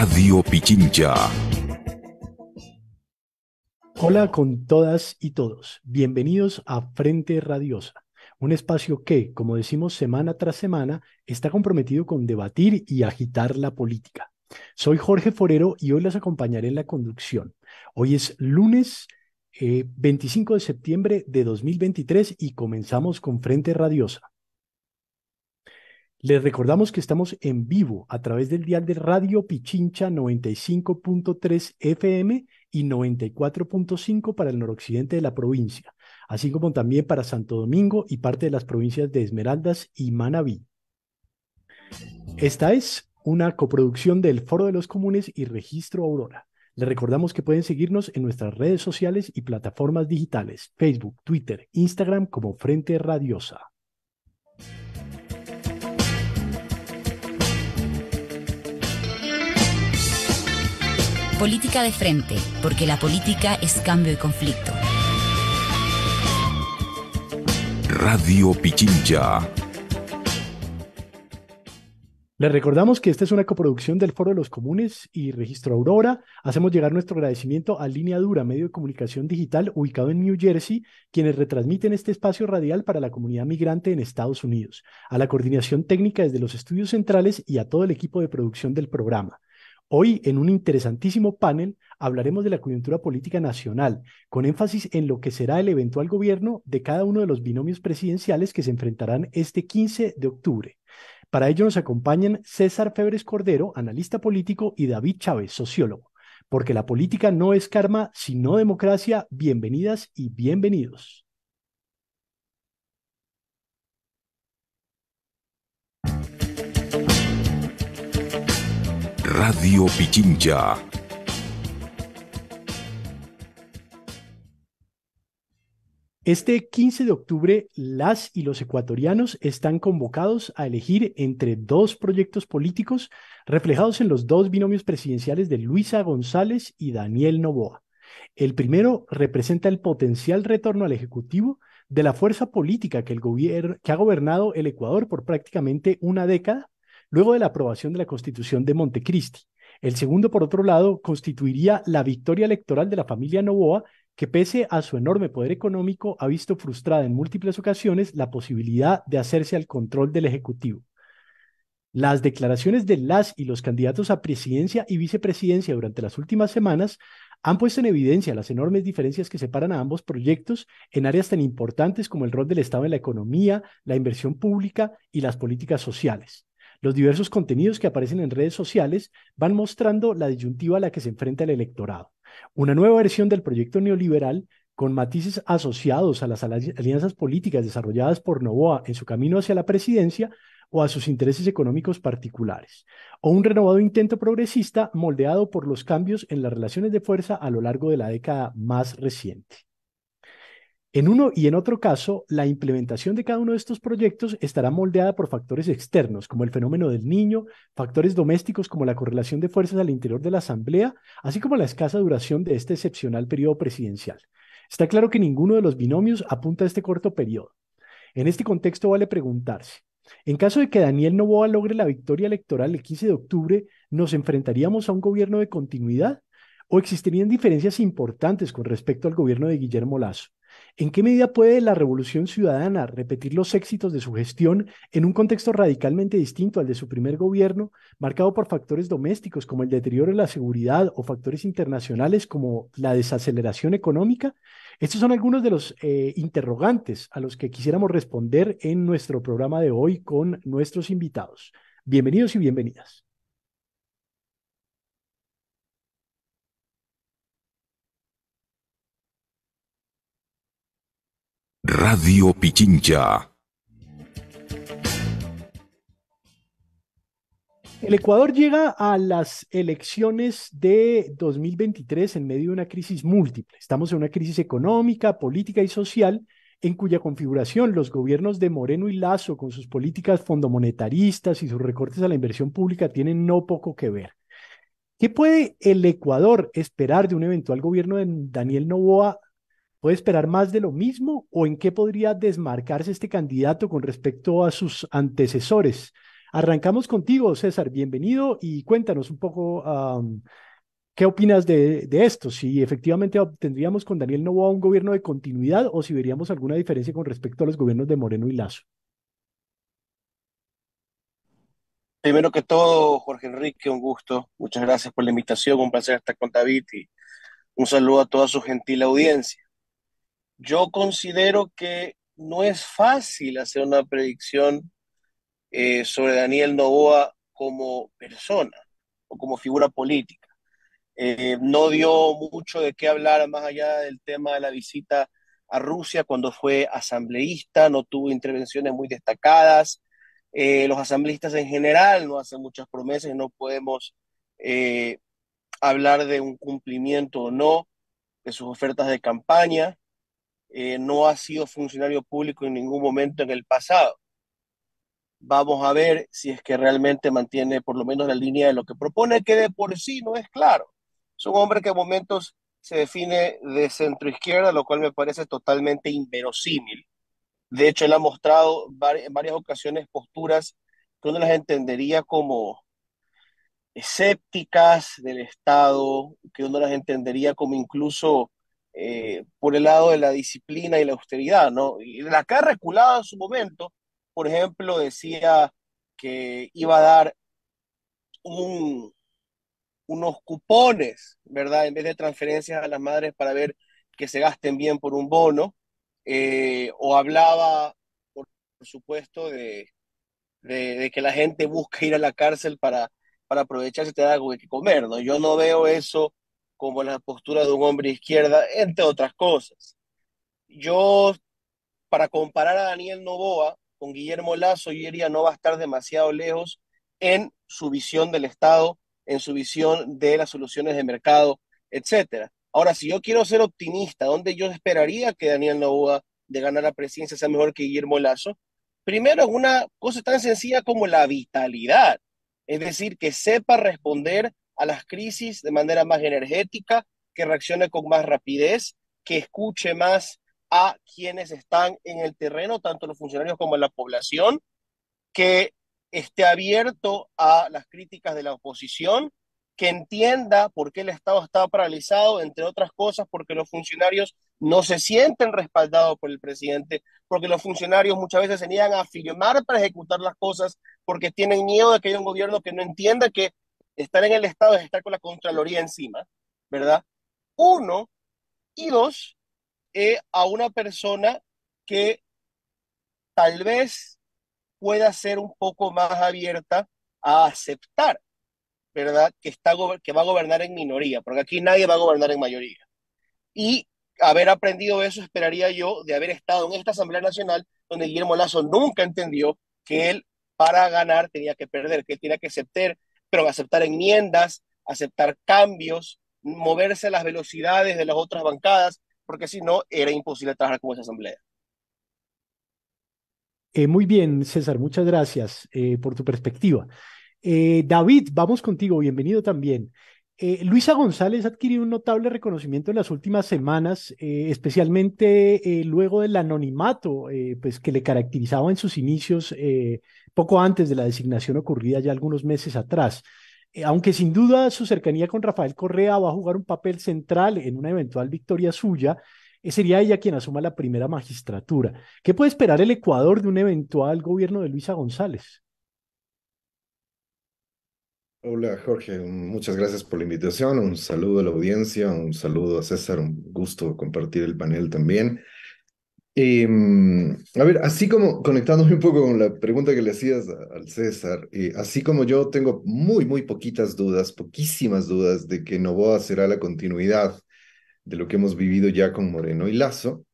Radio Pichincha. Hola con todas y todos. Bienvenidos a Frente Radiosa, un espacio que, como decimos semana tras semana, está comprometido con debatir y agitar la política. Soy Jorge Forero y hoy las acompañaré en la conducción. Hoy es lunes 25 eh, de septiembre de 2023 y comenzamos con Frente Radiosa. Les recordamos que estamos en vivo a través del dial de Radio Pichincha 95.3 FM y 94.5 para el noroccidente de la provincia, así como también para Santo Domingo y parte de las provincias de Esmeraldas y Manabí. Esta es una coproducción del Foro de los Comunes y Registro Aurora. Les recordamos que pueden seguirnos en nuestras redes sociales y plataformas digitales, Facebook, Twitter, Instagram como Frente Radiosa. Política de frente, porque la política es cambio y conflicto. Radio Pichincha. Les recordamos que esta es una coproducción del Foro de los Comunes y Registro Aurora. Hacemos llegar nuestro agradecimiento a Línea Dura, medio de comunicación digital ubicado en New Jersey, quienes retransmiten este espacio radial para la comunidad migrante en Estados Unidos, a la coordinación técnica desde los estudios centrales y a todo el equipo de producción del programa. Hoy, en un interesantísimo panel, hablaremos de la coyuntura política nacional, con énfasis en lo que será el eventual gobierno de cada uno de los binomios presidenciales que se enfrentarán este 15 de octubre. Para ello nos acompañan César Febres Cordero, analista político, y David Chávez, sociólogo. Porque la política no es karma, sino democracia. Bienvenidas y bienvenidos. Radio Pichincha. Este 15 de octubre, las y los ecuatorianos están convocados a elegir entre dos proyectos políticos reflejados en los dos binomios presidenciales de Luisa González y Daniel Novoa. El primero representa el potencial retorno al Ejecutivo de la fuerza política que, que ha gobernado el Ecuador por prácticamente una década luego de la aprobación de la Constitución de Montecristi. El segundo, por otro lado, constituiría la victoria electoral de la familia Novoa, que pese a su enorme poder económico ha visto frustrada en múltiples ocasiones la posibilidad de hacerse al control del Ejecutivo. Las declaraciones de las y los candidatos a presidencia y vicepresidencia durante las últimas semanas han puesto en evidencia las enormes diferencias que separan a ambos proyectos en áreas tan importantes como el rol del Estado en la economía, la inversión pública y las políticas sociales. Los diversos contenidos que aparecen en redes sociales van mostrando la disyuntiva a la que se enfrenta el electorado. Una nueva versión del proyecto neoliberal con matices asociados a las alianzas políticas desarrolladas por Novoa en su camino hacia la presidencia o a sus intereses económicos particulares, o un renovado intento progresista moldeado por los cambios en las relaciones de fuerza a lo largo de la década más reciente. En uno y en otro caso, la implementación de cada uno de estos proyectos estará moldeada por factores externos, como el fenómeno del niño, factores domésticos como la correlación de fuerzas al interior de la Asamblea, así como la escasa duración de este excepcional periodo presidencial. Está claro que ninguno de los binomios apunta a este corto periodo. En este contexto vale preguntarse, en caso de que Daniel Novoa logre la victoria electoral el 15 de octubre, ¿nos enfrentaríamos a un gobierno de continuidad? ¿O existirían diferencias importantes con respecto al gobierno de Guillermo Lazo? ¿En qué medida puede la revolución ciudadana repetir los éxitos de su gestión en un contexto radicalmente distinto al de su primer gobierno, marcado por factores domésticos como el deterioro de la seguridad o factores internacionales como la desaceleración económica? Estos son algunos de los eh, interrogantes a los que quisiéramos responder en nuestro programa de hoy con nuestros invitados. Bienvenidos y bienvenidas. Radio Pichincha. El Ecuador llega a las elecciones de 2023 en medio de una crisis múltiple. Estamos en una crisis económica, política y social en cuya configuración los gobiernos de Moreno y Lazo con sus políticas fondomonetaristas y sus recortes a la inversión pública tienen no poco que ver. ¿Qué puede el Ecuador esperar de un eventual gobierno de Daniel Novoa ¿Puede esperar más de lo mismo o en qué podría desmarcarse este candidato con respecto a sus antecesores? Arrancamos contigo, César, bienvenido y cuéntanos un poco qué opinas de, de, esto, si efectivamente obtendríamos con Daniel Novoa un gobierno de continuidad o si veríamos alguna diferencia con respecto a los gobiernos de Moreno y Lazo. Primero que todo, Jorge Enrique, un gusto. Muchas gracias por la invitación, un placer estar con David y un saludo a toda su gentil audiencia. Yo considero que no es fácil hacer una predicción eh, sobre Daniel Novoa como persona o como figura política. Eh, no dio mucho de qué hablar más allá del tema de la visita a Rusia cuando fue asambleísta, no tuvo intervenciones muy destacadas. Eh, los asambleístas en general no hacen muchas promesas, no podemos hablar de un cumplimiento o no de sus ofertas de campaña. Eh, no ha sido funcionario público en ningún momento en el pasado. Vamos a ver si es que realmente mantiene por lo menos la línea de lo que propone, que de por sí no es claro. Es un hombre que en momentos se define de centro izquierda, lo cual me parece totalmente inverosímil. De hecho, él ha mostrado en varias ocasiones posturas que uno las entendería como escépticas del Estado, que uno las entendería como incluso eh, por el lado de la disciplina y la austeridad, ¿no? Y la ha culada en su momento, por ejemplo, decía que iba a dar unos cupones, ¿verdad? En vez de transferencias a las madres para ver que se gasten bien por un bono, eh, o hablaba, por, supuesto, de, que la gente busca ir a la cárcel para, para aprovecharse de algo que comer, ¿no? Yo no veo eso como la postura de un hombre izquierda, entre otras cosas. Yo, para comparar a Daniel Novoa con Guillermo Lazo, yo diría no va a estar demasiado lejos en su visión del Estado, en su visión de las soluciones de mercado, etc. Ahora, si yo quiero ser optimista, ¿dónde yo esperaría que Daniel Novoa de ganar la presidencia sea mejor que Guillermo Lazo? Primero, una cosa tan sencilla como la vitalidad, es decir, que sepa responder a las crisis de manera más energética, que reaccione con más rapidez, que escuche más a quienes están en el terreno, tanto los funcionarios como la población, que esté abierto a las críticas de la oposición, que entienda por qué el Estado está paralizado, entre otras cosas, porque los funcionarios no se sienten respaldados por el presidente, porque los funcionarios muchas veces se niegan a firmar para ejecutar las cosas, porque tienen miedo de que haya un gobierno que no entienda que Estar en el Estado es estar con la Contraloría encima, ¿verdad? Uno, y dos, eh, a una persona que tal vez pueda ser un poco más abierta a aceptar, ¿verdad? Que, está que va a gobernar en minoría, porque aquí nadie va a gobernar en mayoría. Y haber aprendido eso, esperaría yo, de haber estado en esta Asamblea Nacional, donde Guillermo Lazo nunca entendió que él para ganar tenía que perder, que él tenía que aceptar pero aceptar enmiendas, aceptar cambios, moverse a las velocidades de las otras bancadas, porque si no, era imposible trabajar con esa asamblea. Eh, muy bien, César, muchas gracias eh, por tu perspectiva. Eh, David, vamos contigo, bienvenido también. Eh, Luisa González ha adquirido un notable reconocimiento en las últimas semanas, eh, especialmente eh, luego del anonimato pues, que le caracterizaba en sus inicios, poco antes de la designación ocurrida ya algunos meses atrás. aunque sin duda su cercanía con Rafael Correa va a jugar un papel central en una eventual victoria suya, sería ella quien asuma la primera magistratura. ¿Qué puede esperar el Ecuador de un eventual gobierno de Luisa González? Hola Jorge, muchas gracias por la invitación, un saludo a la audiencia, un saludo a César, un gusto compartir el panel también. Mm, a ver, así como conectándome un poco con la pregunta que le hacías al César, así como yo tengo muy, muy poquitas dudas, poquísimas dudas de que Novoa será la continuidad de lo que hemos vivido ya con Moreno y Lazo,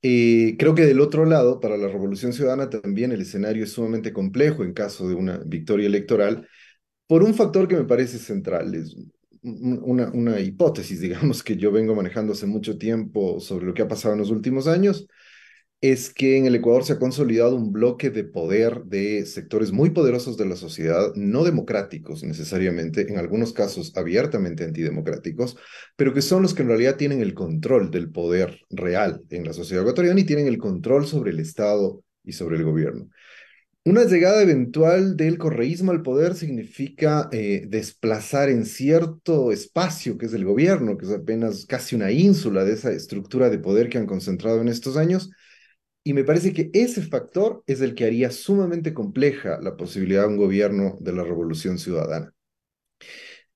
creo que del otro lado, para la Revolución Ciudadana también el escenario es sumamente complejo en caso de una victoria electoral por un factor que me parece central, es una, una, hipótesis, digamos, que yo vengo manejando hace mucho tiempo sobre lo que ha pasado en los últimos años, es que en el Ecuador se ha consolidado un bloque de poder de sectores muy poderosos de la sociedad, no democráticos necesariamente, en algunos casos abiertamente antidemocráticos, pero que son los que en realidad tienen el control del poder real en la sociedad ecuatoriana y tienen el control sobre el Estado y sobre el gobierno. Una llegada eventual del correísmo al poder significa eh, desplazar en cierto espacio que es el gobierno, que es apenas casi una ínsula de esa estructura de poder que han concentrado en estos años. Y me parece que ese factor es el que haría sumamente compleja la posibilidad de un gobierno de la revolución ciudadana.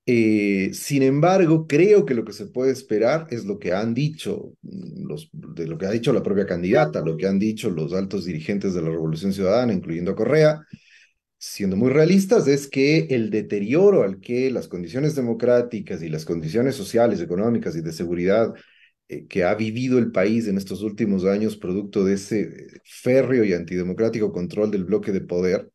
Eh, sin embargo, creo que lo que se puede esperar es lo que han dicho, mm, los, de lo que ha dicho la propia candidata, lo que han dicho los altos dirigentes de la Revolución Ciudadana, incluyendo a Correa, siendo muy realistas, es que el deterioro al que las condiciones democráticas y las condiciones sociales, económicas y de seguridad eh, que ha vivido el país en estos últimos años, producto de ese eh, férreo y antidemocrático control del bloque de poder,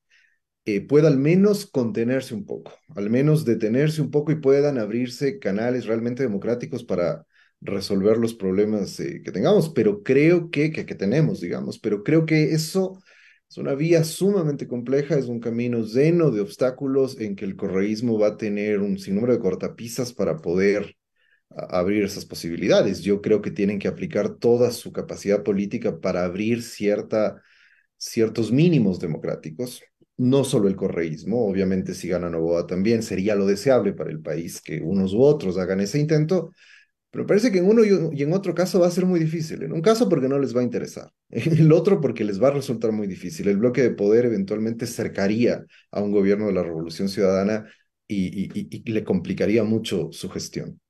eh, pueda al menos contenerse un poco, al menos detenerse un poco y puedan abrirse canales realmente democráticos para resolver los problemas eh, que tengamos, pero creo que, que, tenemos, digamos, pero creo que eso es una vía sumamente compleja, es un camino lleno de obstáculos en que el correísmo va a tener un sinnúmero de cortapisas para poder abrir esas posibilidades. Yo creo que tienen que aplicar toda su capacidad política para abrir cierta, ciertos mínimos democráticos, no solo el correísmo, obviamente si gana Novoa también sería lo deseable para el país que unos u otros hagan ese intento, pero parece que en uno y en otro caso va a ser muy difícil. En un caso porque no les va a interesar, en el otro porque les va a resultar muy difícil. El bloque de poder eventualmente cercaría a un gobierno de la Revolución Ciudadana y, le complicaría mucho su gestión.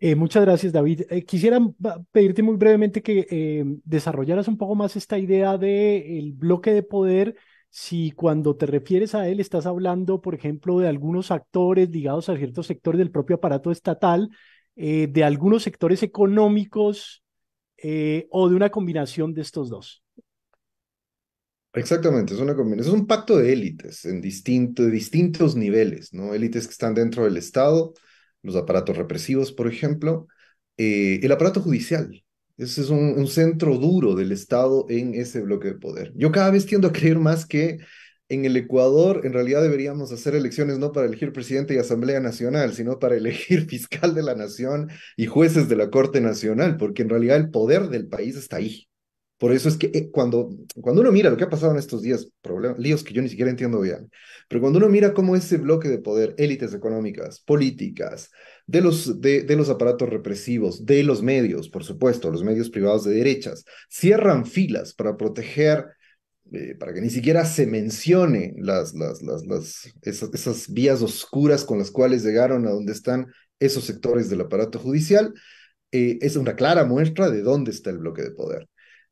Eh, muchas gracias, David. Eh, quisiera pedirte muy brevemente que eh, desarrollaras un poco más esta idea del el bloque de poder si cuando te refieres a él estás hablando, por ejemplo, de algunos actores ligados a ciertos sectores del propio aparato estatal, eh, de algunos sectores económicos eh, o de una combinación de estos dos. Exactamente, es una combinación, es un pacto de élites en distintos niveles, ¿no? Élites que están dentro del Estado, los aparatos represivos, por ejemplo, eh, el aparato judicial, ese es un, centro duro del Estado en ese bloque de poder. Yo cada vez tiendo a creer más que en el Ecuador en realidad deberíamos hacer elecciones no para elegir presidente y asamblea nacional, sino para elegir fiscal de la nación y jueces de la Corte Nacional, porque en realidad el poder del país está ahí. Por eso es que eh, cuando, cuando uno mira lo que ha pasado en estos días, problemas, líos que yo ni siquiera entiendo bien, pero cuando uno mira cómo ese bloque de poder, élites económicas, políticas, de los, de, los aparatos represivos, de los medios, por supuesto, los medios privados de derechas. Cierran filas para proteger eh, para que ni siquiera se mencione las, las, las, las esas, vías oscuras con las cuales llegaron a donde están esos sectores del aparato judicial, eh, es una clara muestra de dónde está el bloque de poder.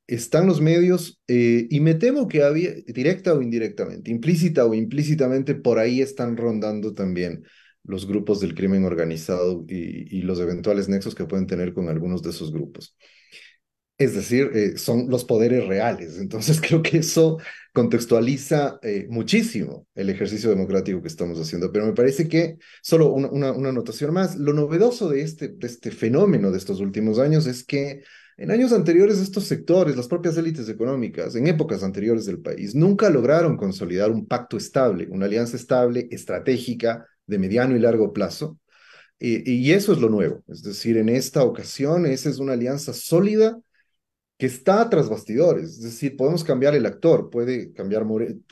Están los medios eh, y me temo que había, directa o indirectamente, implícita o implícitamente, por ahí están rondando también los grupos del crimen organizado y, los eventuales nexos que pueden tener con algunos de esos grupos. Es decir, eh, son los poderes reales. Entonces creo que eso contextualiza eh, muchísimo el ejercicio democrático que estamos haciendo. Pero me parece que, solo una, una, anotación más, lo novedoso de este, de este fenómeno de estos últimos años es que en años anteriores estos sectores, las propias élites económicas, en épocas anteriores del país, nunca lograron consolidar un pacto estable, una alianza estable, estratégica, de mediano y largo plazo. Y, eso es lo nuevo. Es decir, en esta ocasión, esa es una alianza sólida que está tras bastidores. Es decir, podemos cambiar el actor, puede cambiar,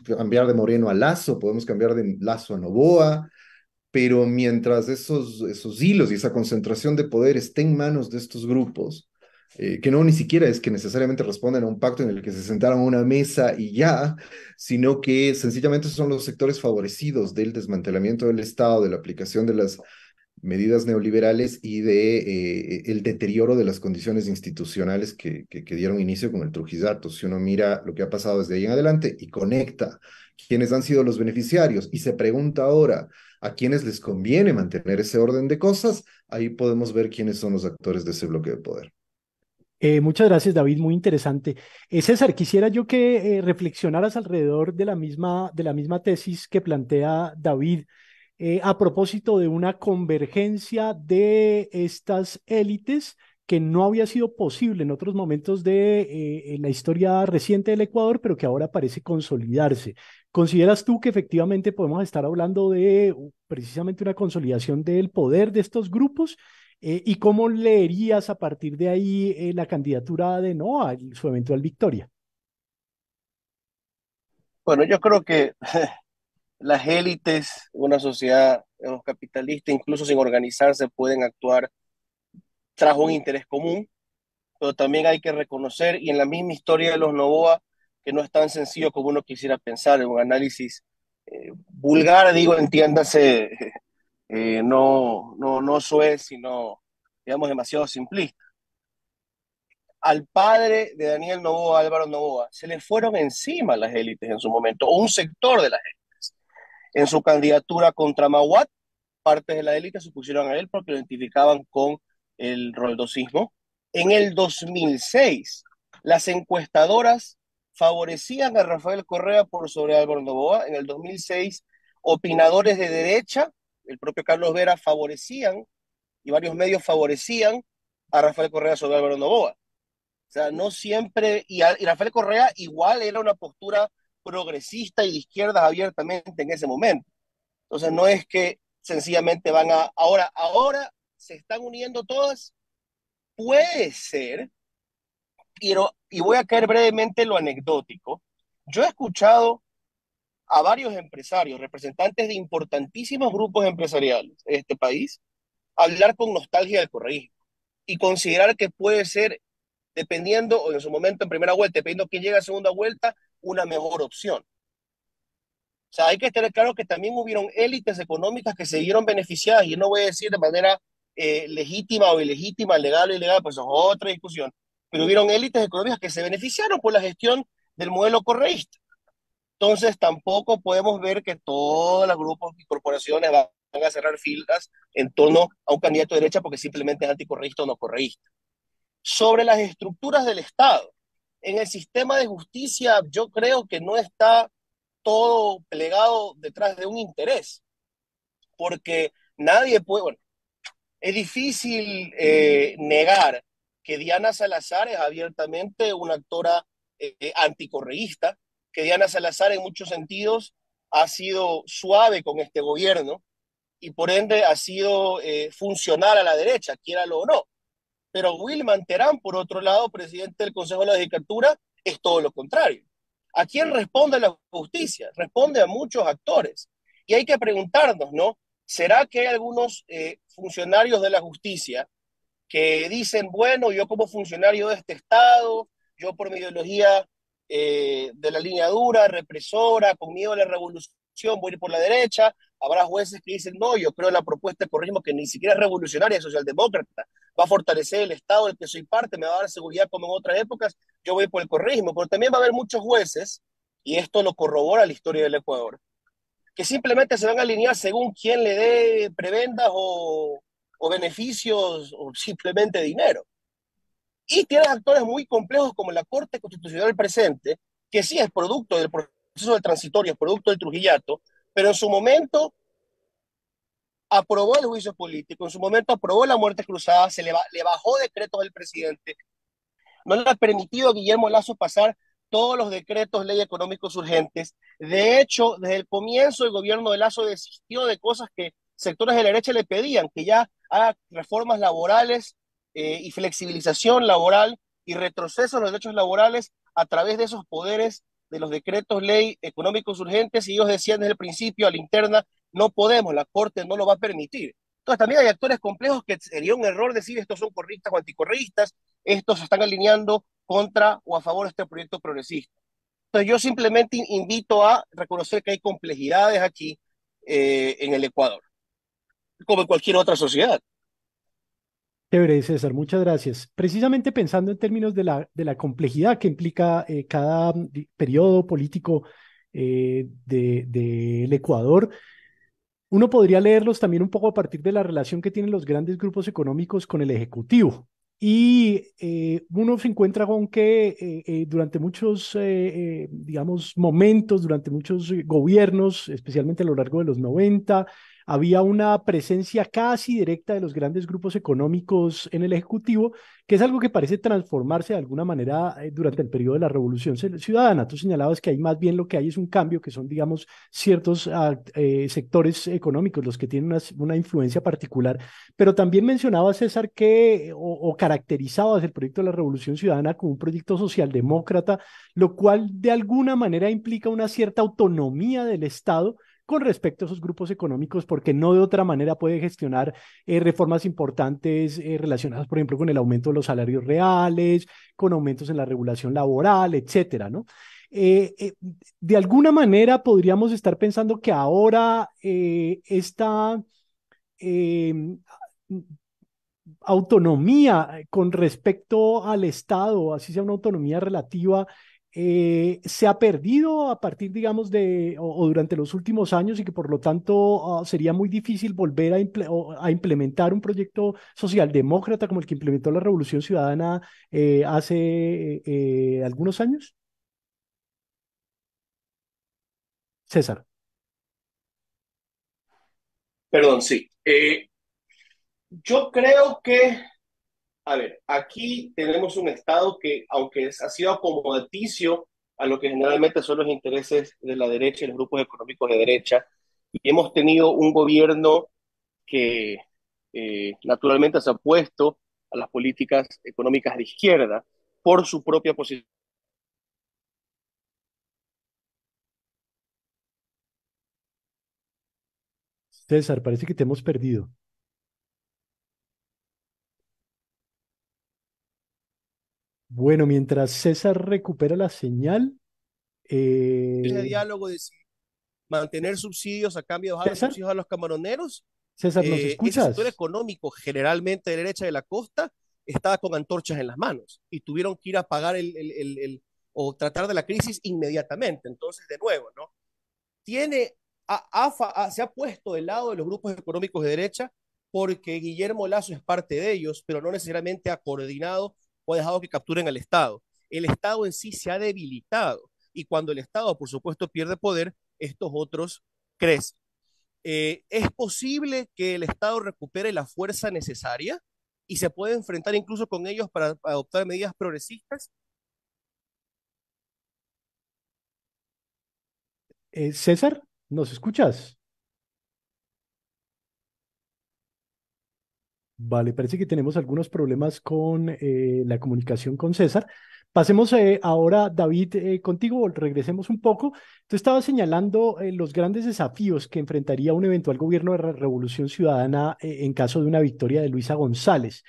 cambiar de Moreno a Lazo, podemos cambiar de Lazo a Novoa, pero mientras esos, esos hilos y esa concentración de poder estén en manos de estos grupos, eh, que no ni siquiera es que necesariamente responden a un pacto en el que se sentaron a una mesa y ya, sino que sencillamente son los sectores favorecidos del desmantelamiento del Estado, de la aplicación de las medidas neoliberales y de eh, el deterioro de las condiciones institucionales que, que, dieron inicio con el Trujillato. Si uno mira lo que ha pasado desde ahí en adelante y conecta quiénes han sido los beneficiarios y se pregunta ahora a quiénes les conviene mantener ese orden de cosas, ahí podemos ver quiénes son los actores de ese bloque de poder. Eh, muchas gracias, David, muy interesante. Eh, César, quisiera yo que eh, reflexionaras alrededor de la, misma, de la misma tesis que plantea David a propósito de una convergencia de estas élites que no había sido posible en otros momentos de la historia reciente del Ecuador, pero que ahora parece consolidarse. ¿Consideras tú que efectivamente podemos estar hablando de precisamente una consolidación del poder de estos grupos? Eh, ¿Y cómo leerías a partir de ahí eh, la candidatura de Noa, su eventual victoria? Bueno, yo creo que las élites, una sociedad capitalista, incluso sin organizarse, pueden actuar tras un interés común, pero también hay que reconocer, y en la misma historia de los Novoa, que no es tan sencillo como uno quisiera pensar, en un análisis eh, vulgar, digo, entiéndase, eh, no, no, no sino, digamos, demasiado simplista. Al padre de Daniel Novoa, Álvaro Novoa, se le fueron encima las élites en su momento, o un sector de las élites. En su candidatura contra Mahuat, partes de la élite se pusieron a él porque lo identificaban con el roldosismo. En el 2006, las encuestadoras favorecían a Rafael Correa por sobre Álvaro Novoa. En el 2006, opinadores de derecha el propio Carlos Vera favorecían y varios medios favorecían a Rafael Correa sobre Álvaro Novoa. O sea, no siempre, y, Rafael Correa igual era una postura progresista y de izquierdas abiertamente en ese momento. Entonces no es que sencillamente van a, ahora, ahora se están uniendo todas, puede ser, y voy a caer brevemente en lo anecdótico, yo he escuchado a varios empresarios, representantes de importantísimos grupos empresariales de este país, hablar con nostalgia del correísmo y considerar que puede ser, dependiendo, o en su momento en primera vuelta, dependiendo quién llega a segunda vuelta, una mejor opción. O sea, hay que tener claro que también hubieron élites económicas que se vieron beneficiadas, y no voy a decir de manera eh, legítima o ilegítima, legal o ilegal, pues eso es otra discusión, pero hubieron élites económicas que se beneficiaron por la gestión del modelo correísta. Entonces, tampoco podemos ver que todos los grupos y corporaciones van a cerrar filas en torno a un candidato de derecha porque simplemente es anticorreísta o no correísta. Sobre las estructuras del Estado, en el sistema de justicia yo creo que no está todo plegado detrás de un interés, porque nadie puede, bueno, es difícil eh, negar que Diana Salazar es abiertamente una actora eh, anticorreísta, que Diana Salazar en muchos sentidos ha sido suave con este gobierno y por ende ha sido eh, funcional a la derecha, quiera lo o no. Pero Wilman Terán, por otro lado, presidente del Consejo de la Judicatura, es todo lo contrario. ¿A quién responde la justicia? Responde a muchos actores. Y hay que preguntarnos, ¿no? ¿Será que hay algunos eh, funcionarios de la justicia que dicen, bueno, yo como funcionario de este Estado, yo por mi ideología eh, de la línea dura, represora, con miedo a la revolución, voy ir por la derecha. Habrá jueces que dicen, no, yo creo en la propuesta de corrismo que ni siquiera es revolucionaria, socialdemócrata, va a fortalecer el Estado del que soy parte, me va a dar seguridad como en otras épocas, yo voy por el corrismo. Pero también va a haber muchos jueces, y esto lo corrobora la historia del Ecuador, que simplemente se van a alinear según quién le dé prebendas o beneficios o simplemente dinero. Y tienes actores muy complejos como la Corte Constitucional presente, que sí es producto del proceso de transitorio, es producto del Trujillato, pero en su momento aprobó el juicio político, en su momento aprobó la muerte cruzada, se le, bajó decretos del presidente, no le ha permitido a Guillermo Lazo pasar todos los decretos, ley económicos urgentes. De hecho, desde el comienzo el gobierno de Lazo desistió de cosas que sectores de la derecha le pedían, que ya haga reformas laborales eh, y flexibilización laboral y retroceso de los derechos laborales a través de esos poderes de los decretos ley económicos urgentes y ellos decían desde el principio a la interna, no podemos, la Corte no lo va a permitir. Entonces también hay actores complejos que sería un error decir estos son corristas o anticorristas, estos se están alineando contra o a favor de este proyecto progresista. Entonces yo simplemente invito a reconocer que hay complejidades aquí eh, en el Ecuador, como en cualquier otra sociedad. Chévere, César, muchas gracias. Precisamente pensando en términos de la, de la complejidad que implica eh, cada mm, periodo político eh, del Ecuador, uno podría leerlos también un poco a partir de la relación que tienen los grandes grupos económicos con el Ejecutivo. Y eh, uno se encuentra con que durante muchos, digamos, momentos, durante muchos gobiernos, especialmente a lo largo de los 90, había una presencia casi directa de los grandes grupos económicos en el Ejecutivo, que es algo que parece transformarse de alguna manera eh, durante el periodo de la Revolución Ciudadana. Tú señalabas que hay más bien lo que hay es un cambio, que son, digamos, ciertos ah, eh, sectores económicos los que tienen una, influencia particular, pero también mencionaba César que o, o caracterizabas el proyecto de la Revolución Ciudadana como un proyecto socialdemócrata, lo cual de alguna manera implica una cierta autonomía del Estado con respecto a esos grupos económicos, porque no de otra manera puede gestionar eh, reformas importantes eh, relacionadas, por ejemplo, con el aumento de los salarios reales, con aumentos en la regulación laboral, etcétera, ¿no? Eh, de alguna manera podríamos estar pensando que ahora esta autonomía con respecto al Estado, así sea una autonomía relativa, eh, se ha perdido a partir, digamos, de o, durante los últimos años y que por lo tanto ah, sería muy difícil volver a, implementar un proyecto socialdemócrata como el que implementó la Revolución Ciudadana eh, hace eh, algunos años? César. Perdón, sí. yo creo que a ver, aquí tenemos un Estado que, aunque ha sido acomodaticio a lo que generalmente son los intereses de la derecha y los grupos económicos de derecha, y hemos tenido un gobierno que eh, naturalmente se ha opuesto a las políticas económicas de izquierda por su propia posición. César, parece que te hemos perdido. Bueno, mientras César recupera la señal. Eh... diálogo de mantener subsidios a cambio de los subsidios a los camaroneros. César, ¿nos eh, escuchas? El sector económico, generalmente de derecha de la costa, estaba con antorchas en las manos y tuvieron que ir a pagar el, o tratar de la crisis inmediatamente. Entonces, de nuevo, ¿no? Tiene AFA, se ha puesto del lado de los grupos económicos de derecha porque Guillermo Lazo es parte de ellos, pero no necesariamente ha coordinado o ha dejado que capturen al Estado. El Estado en sí se ha debilitado y cuando el Estado, por supuesto, pierde poder, estos otros crecen. Eh, ¿Es posible que el Estado recupere la fuerza necesaria y se pueda enfrentar incluso con ellos para adoptar medidas progresistas? Eh, César, ¿nos escuchas? Vale, parece que tenemos algunos problemas con eh, la comunicación con César. Pasemos eh, ahora, David, eh, contigo, regresemos un poco. Tú estabas señalando los grandes desafíos que enfrentaría un eventual gobierno de Revolución Ciudadana en caso de una victoria de Luisa González.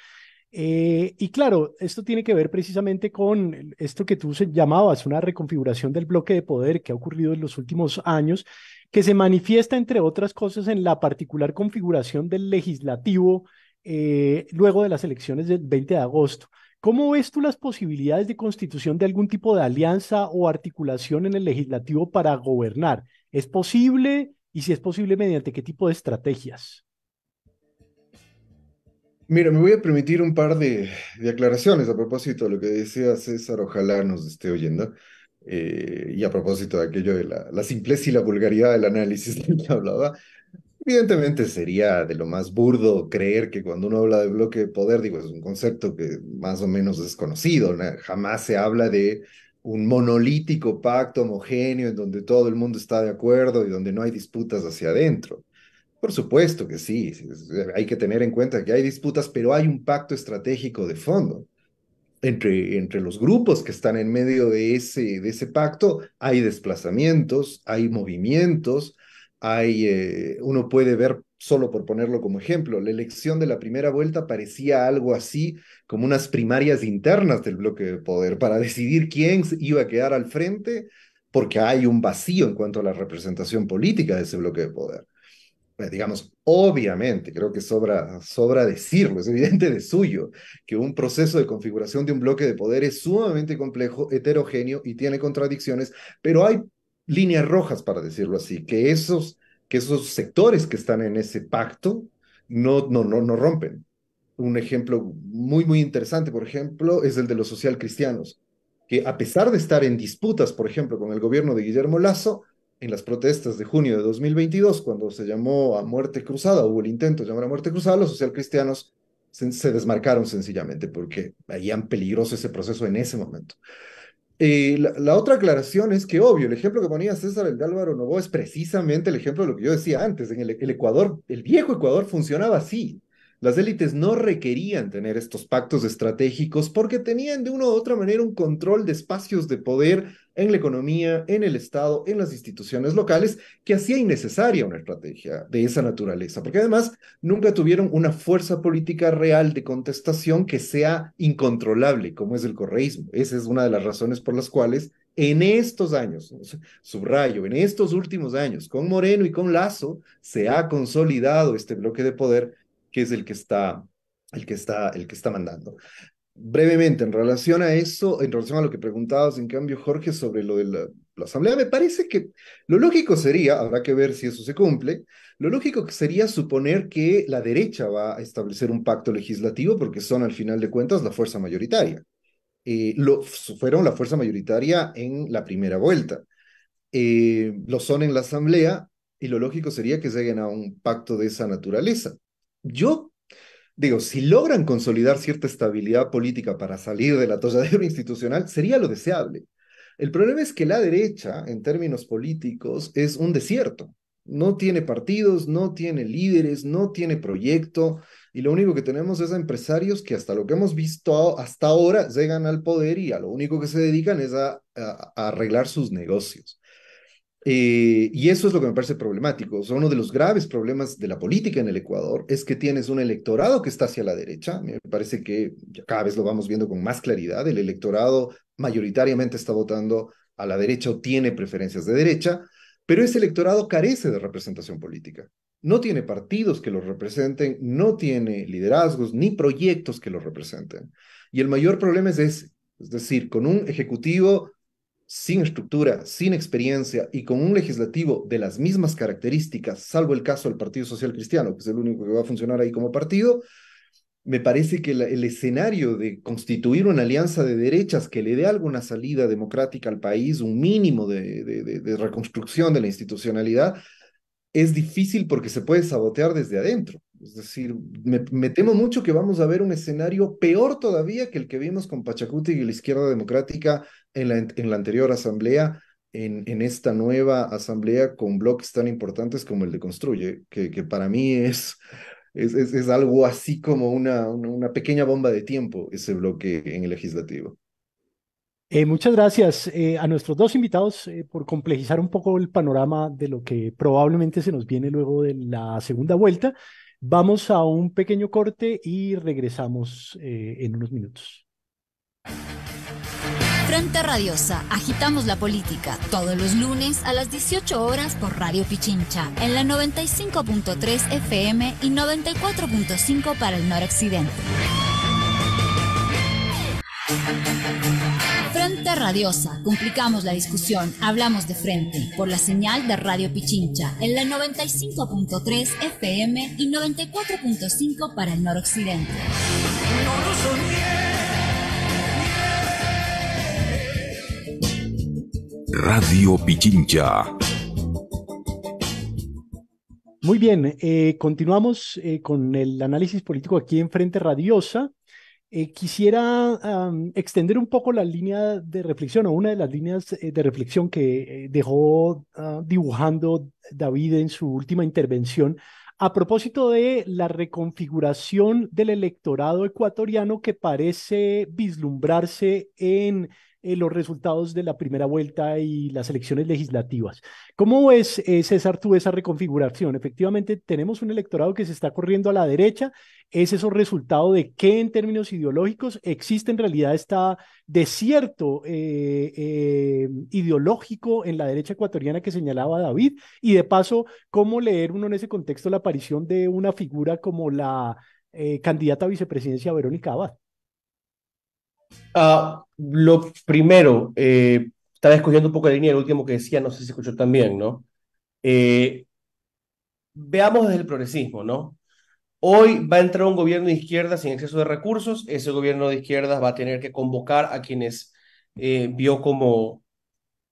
y claro, esto tiene que ver precisamente con esto que tú llamabas una reconfiguración del bloque de poder que ha ocurrido en los últimos años, que se manifiesta, entre otras cosas, en la particular configuración del legislativo eh, luego de las elecciones del 20 de agosto. ¿Cómo ves tú las posibilidades de constitución de algún tipo de alianza o articulación en el legislativo para gobernar? ¿Es posible? Y si es posible, ¿mediante qué tipo de estrategias? Mira, me voy a permitir un par de, aclaraciones a propósito de lo que decía César, ojalá nos esté oyendo, eh, y a propósito de aquello de la, la, y la vulgaridad del análisis del que hablaba. Evidentemente sería de lo más burdo creer que cuando uno habla de bloque de poder, digo, es un concepto que más o menos es conocido, jamás se habla de un monolítico pacto homogéneo en donde todo el mundo está de acuerdo y donde no hay disputas hacia adentro. Por supuesto que sí, eh, hay que tener en cuenta que hay disputas, pero hay un pacto estratégico de fondo. Entre, entre, los grupos que están en medio de ese, de ese pacto hay desplazamientos, hay movimientos, hay, eh, uno puede ver, solo por ponerlo como ejemplo, la elección de la primera vuelta parecía algo así como unas primarias internas del bloque de poder para decidir quién iba a quedar al frente, porque hay un vacío en cuanto a la representación política de ese bloque de poder eh, digamos, obviamente, creo que sobra, sobra decirlo, es evidente de suyo, que un proceso de configuración de un bloque de poder es sumamente complejo, heterogéneo y tiene contradicciones, pero hay líneas rojas, para decirlo así, que esos, que esos sectores que están en ese pacto no, no, no, no rompen. Un ejemplo muy, muy interesante, por ejemplo, es el de los social que a pesar de estar en disputas, por ejemplo, con el gobierno de Guillermo Lazo, en las protestas de junio de 2022, cuando se llamó a muerte cruzada, hubo el intento de llamar a muerte cruzada, los socialcristianos se, se desmarcaron sencillamente porque veían peligroso ese proceso en ese momento la, otra aclaración es que, obvio, el ejemplo que ponía César, el de Álvaro Novo es precisamente el ejemplo de lo que yo decía antes. En el, el Ecuador, el viejo Ecuador funcionaba así. Las élites no requerían tener estos pactos estratégicos porque tenían de una u otra manera un control de espacios de poder en la economía, en el Estado, en las instituciones locales, que hacía innecesaria una estrategia de esa naturaleza, porque además nunca tuvieron una fuerza política real de contestación que sea incontrolable, como es el correísmo. Esa es una de las razones por las cuales en estos años, subrayo, en estos últimos años, con Moreno y con Lazo, se ha consolidado este bloque de poder que es el que está el que está, el que está mandando brevemente, en relación a eso, en relación a lo que preguntabas, en cambio, Jorge, sobre lo de la, asamblea, me parece que lo lógico sería, habrá que ver si eso se cumple, lo lógico sería suponer que la derecha va a establecer un pacto legislativo porque son, al final de cuentas, la fuerza mayoritaria. Eh, lo, fueron la fuerza mayoritaria en la primera vuelta. Eh, lo son en la asamblea y lo lógico sería que lleguen a un pacto de esa naturaleza. Yo digo, si logran consolidar cierta estabilidad política para salir de la atolladero institucional, sería lo deseable. El problema es que la derecha, en términos políticos, es un desierto. No tiene partidos, no tiene líderes, no tiene proyecto, y lo único que tenemos es empresarios que hasta lo que hemos visto hasta ahora llegan al poder y a lo único que se dedican es a arreglar sus negocios. Eh, y eso es lo que me parece problemático. uno de los graves problemas de la política en el Ecuador es que tienes un electorado que está hacia la derecha. Me parece que cada vez lo vamos viendo con más claridad. El electorado mayoritariamente está votando a la derecha o tiene preferencias de derecha, pero ese electorado carece de representación política. No tiene partidos que lo representen, no tiene liderazgos ni proyectos que lo representen. Y el mayor problema es ese. Es decir, con un ejecutivo sin estructura, sin experiencia y con un legislativo de las mismas características, salvo el caso del Partido Social Cristiano, que es el único que va a funcionar ahí como partido, me parece que el escenario de constituir una alianza de derechas que le dé alguna salida democrática al país, un mínimo de reconstrucción de la institucionalidad, es difícil porque se puede sabotear desde adentro. Es decir, me, temo mucho que vamos a ver un escenario peor todavía que el que vimos con Pachacuti y la izquierda democrática en la, en la anterior asamblea, en, en, esta nueva asamblea con bloques tan importantes como el de Construye, que, que para mí es, es, algo así como una, una, pequeña bomba de tiempo ese bloque en el legislativo. Eh, muchas gracias eh, a nuestros dos invitados eh, por complejizar un poco el panorama de lo que probablemente se nos viene luego de la segunda vuelta. Vamos a un pequeño corte y regresamos eh, en unos minutos. Frente Radiosa, agitamos la política todos los lunes a las 18 horas por Radio Pichincha, en la 95.3 FM y 94.5 para el noroccidente. Radiosa. Complicamos la discusión, hablamos de frente. Por la señal de Radio Pichincha, en la 95.3 FM y 94.5 para el noroccidente. Radio Pichincha. Muy bien, eh, continuamos eh, con el análisis político aquí en Frente Radiosa. Eh, quisiera extender un poco la línea de reflexión o una de las líneas eh, de reflexión que eh, dejó ah, dibujando David en su última intervención a propósito de la reconfiguración del electorado ecuatoriano que parece vislumbrarse en eh, los resultados de la primera vuelta y las elecciones legislativas. ¿Cómo ves, eh, César, tú esa reconfiguración? Efectivamente, tenemos un electorado que se está corriendo a la derecha. ¿Es eso resultado de qué en términos ideológicos existe en realidad este desierto eh, ideológico en la derecha ecuatoriana que señalaba David? Y de paso, ¿cómo leer uno en ese contexto la aparición de una figura como la candidata a vicepresidencia Verónica Abad? Ah, lo primero, eh, estaba escogiendo un poco la línea el último que decía, no sé si escuchó también, ¿no? Eh, veamos desde el progresismo, ¿no? Hoy va a entrar un gobierno de izquierda sin exceso de recursos, ese gobierno de izquierdas va a tener que convocar a quienes eh, vio como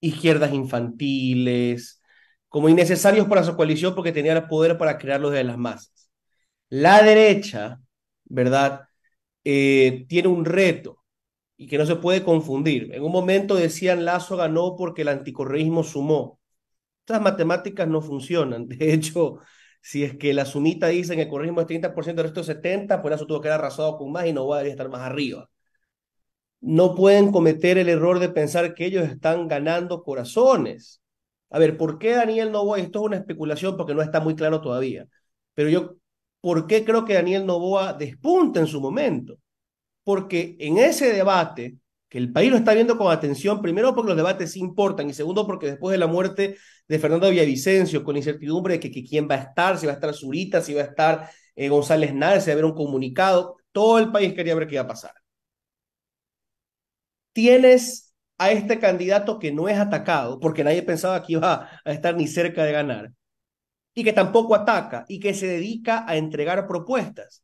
izquierdas infantiles, como innecesarios para su coalición porque tenía el poder para crearlos de las masas. La derecha, ¿verdad? Eh, tiene un reto y que no se puede confundir. En un momento decían Lazo ganó porque el anticorreísmo sumó. Estas matemáticas no funcionan. De hecho, si es que la sumita dicen que el corrismo es 30%, el resto de 70%, pues Lazo tuvo que quedar arrasado con más y no debería estar más arriba. No pueden cometer el error de pensar que ellos están ganando corazones. A ver, ¿por qué Daniel Novoa? Esto es una especulación porque no está muy claro todavía. Pero yo, ¿por qué creo que Daniel Novoa despunta en su momento? porque en ese debate, que el país lo está viendo con atención, primero porque los debates importan y segundo porque después de la muerte de Fernando Villavicencio, con incertidumbre de que, quién va a estar, si va a estar Zurita, si va a estar eh, González Náez, si va a haber un comunicado, todo el país quería ver qué iba a pasar. Tienes a este candidato que no es atacado, porque nadie pensaba que iba a estar ni cerca de ganar, y que tampoco ataca, y que se dedica a entregar propuestas.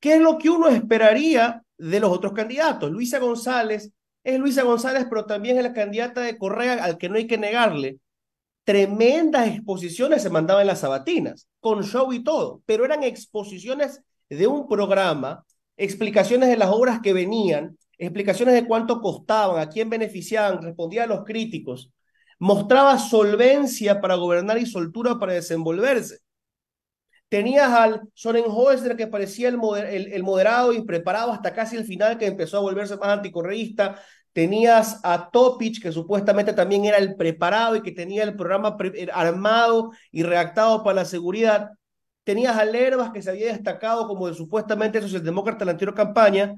¿Qué es lo que uno esperaría de los otros candidatos. Luisa González es Luisa González, pero también es la candidata de Correa, al que no hay que negarle. Tremendas exposiciones se mandaban en las sabatinas, con show y todo, pero eran exposiciones de un programa, explicaciones de las obras que venían, explicaciones de cuánto costaban, a quién beneficiaban, respondía a los críticos, mostraba solvencia para gobernar y soltura para desenvolverse. Tenías al Häusler, que parecía el, el, moderado y preparado hasta casi el final, que empezó a volverse más anticorreísta. Tenías a Topic, que supuestamente también era el preparado y que tenía el programa armado y redactado para la seguridad. Tenías a Lerbas, que se había destacado como el supuestamente socialdemócrata en la anterior campaña.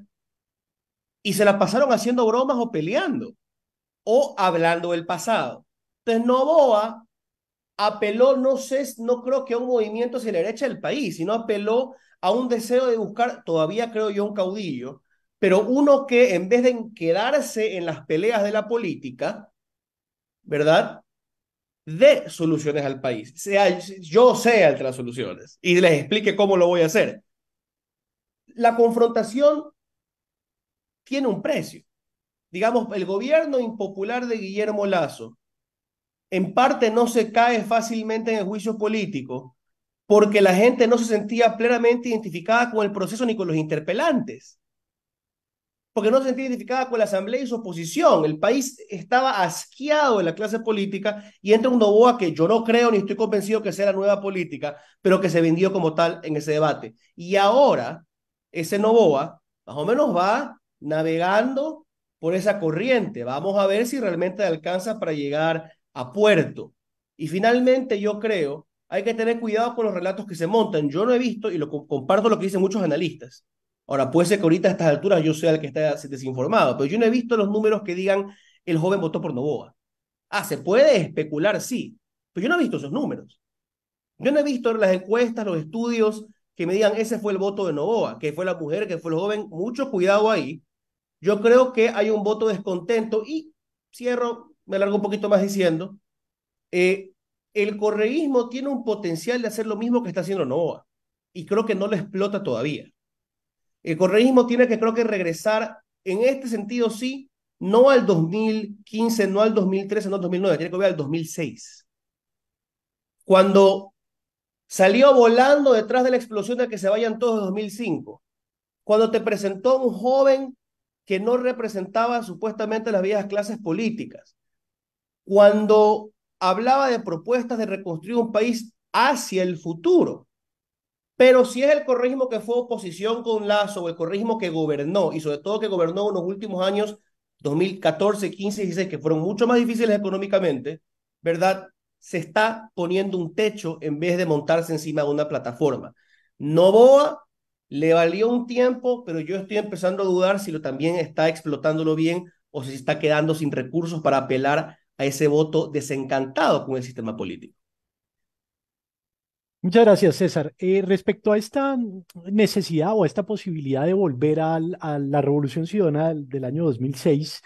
Y se la pasaron haciendo bromas o peleando o hablando del pasado. Entonces, Novoa apeló, no sé, no creo que a un movimiento se la derecha del país, sino apeló a un deseo de buscar, todavía creo yo, un caudillo, pero uno que en vez de quedarse en las peleas de la política, ¿verdad? De soluciones al país. Sea, yo sea otras soluciones y les explique cómo lo voy a hacer. La confrontación tiene un precio. Digamos, el gobierno impopular de Guillermo Lazo en parte no se cae fácilmente en el juicio político porque la gente no se sentía plenamente identificada con el proceso ni con los interpelantes, porque no se sentía identificada con la asamblea y su oposición. El país estaba asqueado de la clase política y entra un Novoa que yo no creo ni estoy convencido que sea la nueva política, pero que se vendió como tal en ese debate. Y ahora ese Novoa más o menos va navegando por esa corriente. Vamos a ver si realmente alcanza para llegar a puerto. Y finalmente yo creo, hay que tener cuidado con los relatos que se montan. Yo no he visto, y lo comparto lo que dicen muchos analistas. Ahora, puede ser que ahorita a estas alturas yo sea el que está desinformado, pero yo no he visto los números que digan el joven votó por Novoa. Ah, se puede especular, sí, pero yo no he visto esos números. Yo no he visto las encuestas, los estudios que me digan ese fue el voto de Novoa, que fue la mujer, que fue el joven. Mucho cuidado ahí. Yo creo que hay un voto descontento y cierro me alargo un poquito más diciendo, eh, el correísmo tiene un potencial de hacer lo mismo que está haciendo NOA, y creo que no lo explota todavía. El correísmo tiene que, creo que, regresar, en este sentido sí, no al 2015, no al 2013, no al 2009, tiene que volver al 2006. Cuando salió volando detrás de la explosión de que se vayan todos en 2005, cuando te presentó un joven que no representaba supuestamente las viejas clases políticas, cuando hablaba de propuestas de reconstruir un país hacia el futuro. Pero si es el corregismo que fue oposición con Lazo, o el corregismo que gobernó, y sobre todo que gobernó en los últimos años, 2014, 15, 16, que fueron mucho más difíciles económicamente, ¿verdad? Se está poniendo un techo en vez de montarse encima de una plataforma. Novoa le valió un tiempo, pero yo estoy empezando a dudar si lo también está explotándolo bien o si se está quedando sin recursos para apelar a ese voto desencantado con el sistema político. Muchas gracias, César. Eh, respecto a esta necesidad o a esta posibilidad de volver a la Revolución Ciudadana del, año 2006,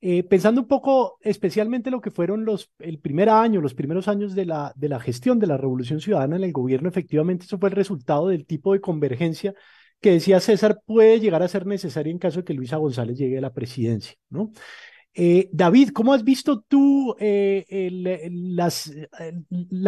eh, pensando un poco especialmente lo que fueron los, el primer año, los primeros años de la, de la gestión de la Revolución Ciudadana en el gobierno, efectivamente eso fue el resultado del tipo de convergencia que decía César puede llegar a ser necesaria en caso de que Luisa González llegue a la presidencia, ¿no? Eh, David, ¿cómo has visto tú eh, eh, la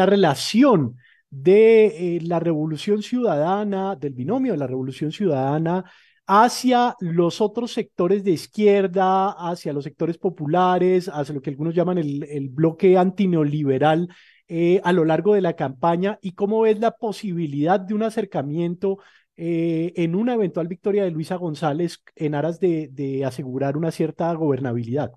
relación de la revolución ciudadana, del binomio de la revolución ciudadana, hacia los otros sectores de izquierda, hacia los sectores populares, hacia lo que algunos llaman el, bloque antineoliberal a lo largo de la campaña y cómo ves la posibilidad de un acercamiento en una eventual victoria de Luisa González en aras de asegurar una cierta gobernabilidad.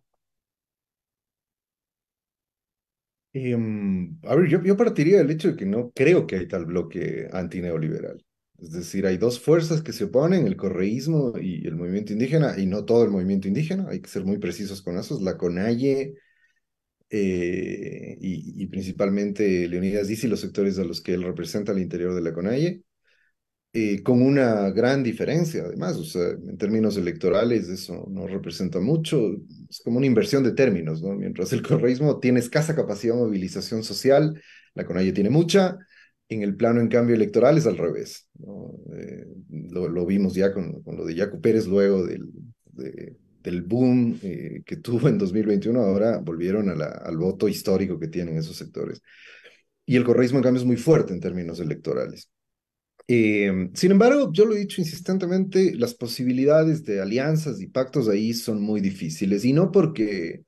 Em, a ver, yo, yo partiría del hecho de que no creo que hay tal bloque antineoliberal. Es decir, hay dos fuerzas que se oponen, el correísmo y el movimiento indígena, y no todo el movimiento indígena, hay que ser muy precisos con eso, la CONAIE eh, y, principalmente Leonidas Dice y los sectores a los que él representa al interior de la CONAIE, eh, con una gran diferencia, además, en términos electorales eso no representa mucho, es como una inversión de términos, ¿no? Mientras el correísmo tiene escasa capacidad de movilización social, la CONAIE tiene mucha, en el plano, en cambio, electoral es al revés, eh, lo, vimos ya con, lo de Yacu Pérez luego del, boom eh, que tuvo en 2021, ahora volvieron al voto histórico que tienen esos sectores. Y el correísmo, en cambio, es muy fuerte en términos electorales. Em, sin embargo, yo lo he dicho insistentemente, las posibilidades de alianzas y pactos ahí son muy difíciles y no porque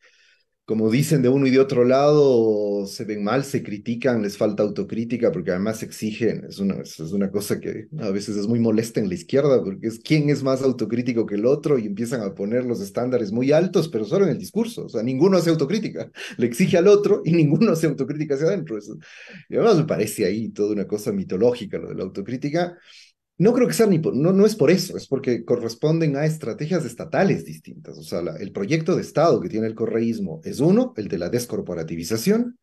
como dicen de uno y de otro lado, se ven mal, se critican, les falta autocrítica, porque además exigen, es una, es una cosa que a veces es muy molesta en la izquierda, porque es quién es más autocrítico que el otro y empiezan a poner los estándares muy altos, pero solo en el discurso, o sea, ninguno hace autocrítica, le exige al otro y ninguno hace autocrítica hacia adentro. Y además me parece ahí toda una cosa mitológica lo de la autocrítica. No creo que sea ni por, no, no es por eso, es porque corresponden a estrategias estatales distintas. O sea, el proyecto de Estado que tiene el correísmo es uno, el de la descorporativización,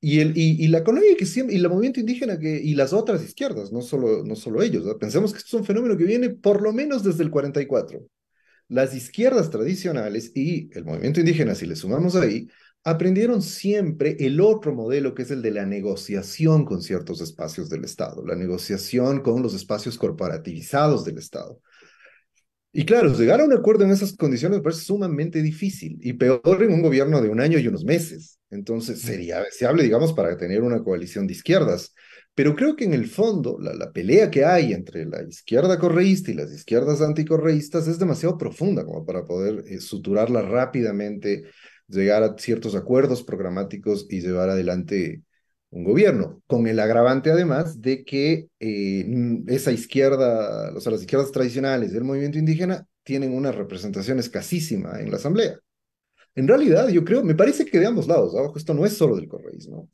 y, el, y, la economía que siempre, y el movimiento indígena que, y las otras izquierdas, no solo, no solo ellos. Pensemos que esto es un fenómeno que viene por lo menos desde el 44. Las izquierdas tradicionales y el movimiento indígena, si le sumamos ahí, aprendieron siempre el otro modelo que es el de la negociación con ciertos espacios del Estado, la negociación con los espacios corporativizados del Estado. Y claro, llegar a un acuerdo en esas condiciones parece sumamente difícil y peor en un gobierno de un año y unos meses. Entonces sería deseable, digamos, para tener una coalición de izquierdas. Pero creo que en el fondo la, pelea que hay entre la izquierda correísta y las izquierdas anticorreístas es demasiado profunda como para poder eh, suturarla rápidamente llegar a ciertos acuerdos programáticos y llevar adelante un gobierno, con el agravante además de que eh, mm, esa izquierda, o sea, las izquierdas tradicionales del movimiento indígena tienen una representación escasísima en la Asamblea. En realidad, yo creo, me parece que de ambos lados, abajo esto no es solo del correísmo.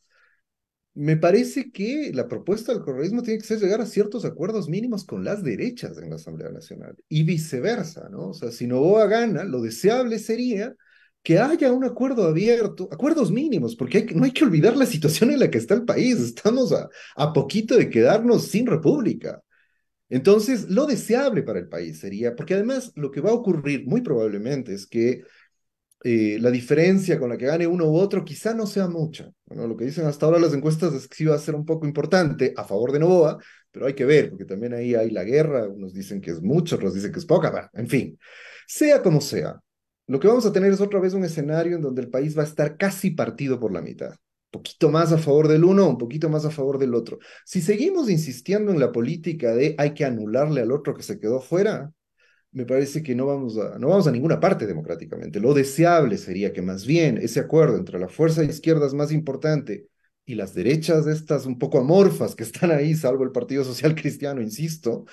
Me parece que la propuesta del correísmo tiene que ser llegar a ciertos acuerdos mínimos con las derechas en la Asamblea Nacional y viceversa, ¿no? O sea, si Novoa gana, lo deseable sería que haya un acuerdo abierto, acuerdos mínimos, porque no hay que olvidar la situación en la que está el país. Estamos a, poquito de quedarnos sin república. Entonces, lo deseable para el país sería, porque además lo que va a ocurrir muy probablemente es que eh, la diferencia con la que gane uno u otro quizá no sea mucha. Bueno, lo que dicen hasta ahora las encuestas es que sí va a ser un poco importante a favor de Novoa, pero hay que ver, porque también ahí hay la guerra, unos dicen que es mucho, otros dicen que es poca, en fin, sea como sea, lo que vamos a tener es otra vez un escenario en donde el país va a estar casi partido por la mitad poquito más a favor del uno, un poquito más a favor del otro. Si seguimos insistiendo en la política de hay que anularle al otro que se quedó fuera, me parece que no vamos a, no vamos a ninguna parte democráticamente. Lo deseable sería que más bien ese acuerdo entre la fuerza de izquierdas más importante y las derechas estas un poco amorfas que están ahí, salvo el Partido Social Cristiano, insisto,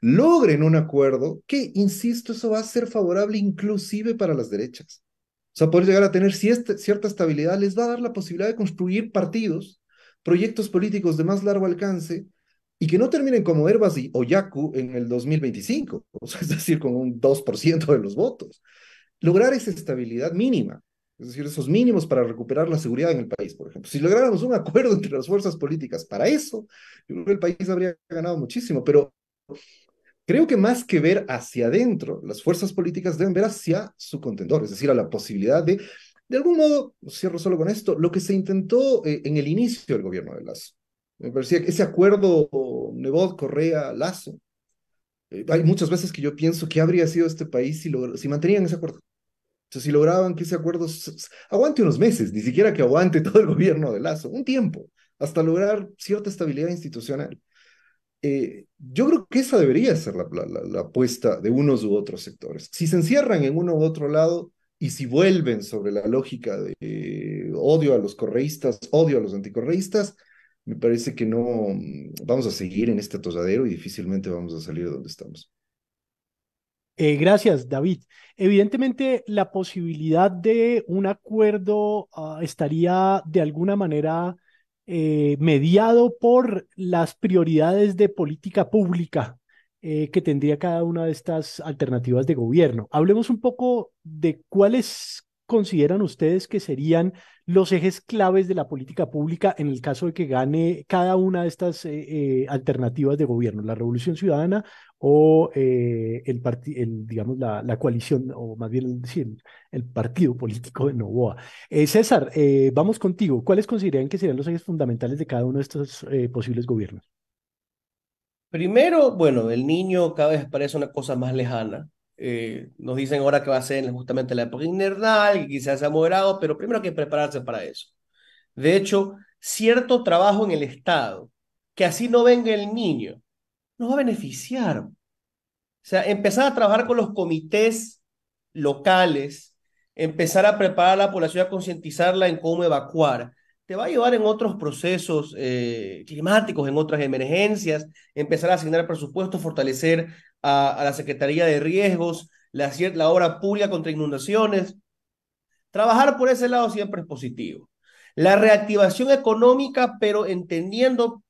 logren un acuerdo que, insisto, eso va a ser favorable inclusive para las derechas. O sea, poder llegar a tener cierta estabilidad les va a dar la posibilidad de construir partidos, proyectos políticos de más largo alcance y que no terminen como Herbas y Oyaku en el 2025, o sea, es decir, con un 2% de los votos. Lograr esa estabilidad mínima es decir, esos mínimos para recuperar la seguridad en el país, por ejemplo. Si lográramos un acuerdo entre las fuerzas políticas para eso, yo creo que el país habría ganado muchísimo, pero creo que más que ver hacia adentro, las fuerzas políticas deben ver hacia su contendor, es decir, a la posibilidad de, de algún modo, cierro solo con esto, lo que se intentó eh, en el inicio del gobierno de Lazo. Me parecía que ese acuerdo Nebot, Correa, Lazo, eh, hay muchas veces que yo pienso que habría sido este país si, si mantenían ese acuerdo si lograban que ese acuerdo aguante unos meses, ni siquiera que aguante todo el gobierno de Lazo, un tiempo, hasta lograr cierta estabilidad institucional. Eh, yo creo que esa debería ser la, apuesta de unos u otros sectores. Si se encierran en uno u otro lado y si vuelven sobre la lógica de eh, odio a los correístas, odio a los anticorreístas, me parece que no mm, vamos a seguir en este atolladero y difícilmente vamos a salir de donde estamos. Eh, gracias, David. Evidentemente, la posibilidad de un acuerdo ah, estaría de alguna manera eh, mediado por las prioridades de política pública eh, que tendría cada una de estas alternativas de gobierno. Hablemos un poco de cuáles consideran ustedes que serían los ejes claves de la política pública en el caso de que gane cada una de estas eh, eh, alternativas de gobierno, la Revolución Ciudadana o eh, el, digamos, la, coalición, o más bien el, el, partido político de Novoa? César, vamos contigo. ¿Cuáles consideran que serían los ejes fundamentales de cada uno de estos posibles gobiernos? Primero, bueno, el niño cada vez parece una cosa más lejana eh, nos dicen ahora que va a ser justamente la época invernal, que quizás sea moderado, pero primero hay que prepararse para eso. De hecho, cierto trabajo en el Estado, que así no venga el niño, nos va a beneficiar. O sea, empezar a trabajar con los comités locales, empezar a preparar a la población, a concientizarla en cómo evacuar, te va a llevar en otros procesos eh, climáticos, en otras emergencias, empezar a asignar presupuestos, fortalecer a, la Secretaría de Riesgos, la, obra pública contra inundaciones. Trabajar por ese lado siempre es positivo. La reactivación económica, pero entendiendo,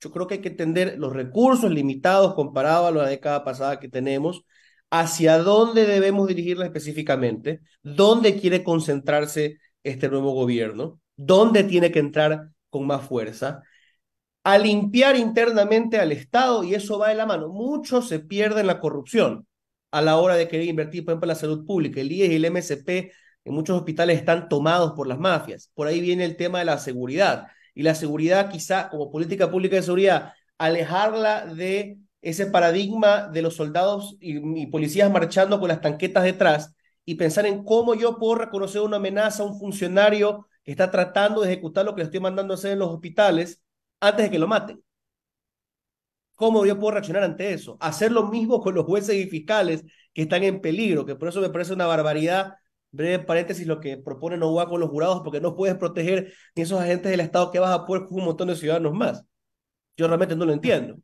yo creo que hay que entender los recursos limitados comparado a la década pasada que tenemos, hacia dónde debemos dirigirla específicamente, dónde quiere concentrarse este nuevo gobierno dónde tiene que entrar con más fuerza, a limpiar internamente al Estado y eso va de la mano. Mucho se pierde en la corrupción a la hora de querer invertir, por ejemplo, en la salud pública. El IES y el MSP en muchos hospitales están tomados por las mafias. Por ahí viene el tema de la seguridad. Y la seguridad quizá como política pública de seguridad, alejarla de ese paradigma de los soldados y, policías marchando con las tanquetas detrás y pensar en cómo yo puedo reconocer una amenaza a un funcionario está tratando de ejecutar lo que le estoy mandando a hacer en los hospitales antes de que lo maten. ¿Cómo yo puedo reaccionar ante eso? Hacer lo mismo con los jueces y fiscales que están en peligro, que por eso me parece una barbaridad, breve paréntesis, lo que propone Novoa con los jurados, porque no puedes proteger ni esos agentes del Estado que vas a poder con un montón de ciudadanos más. Yo realmente no lo entiendo.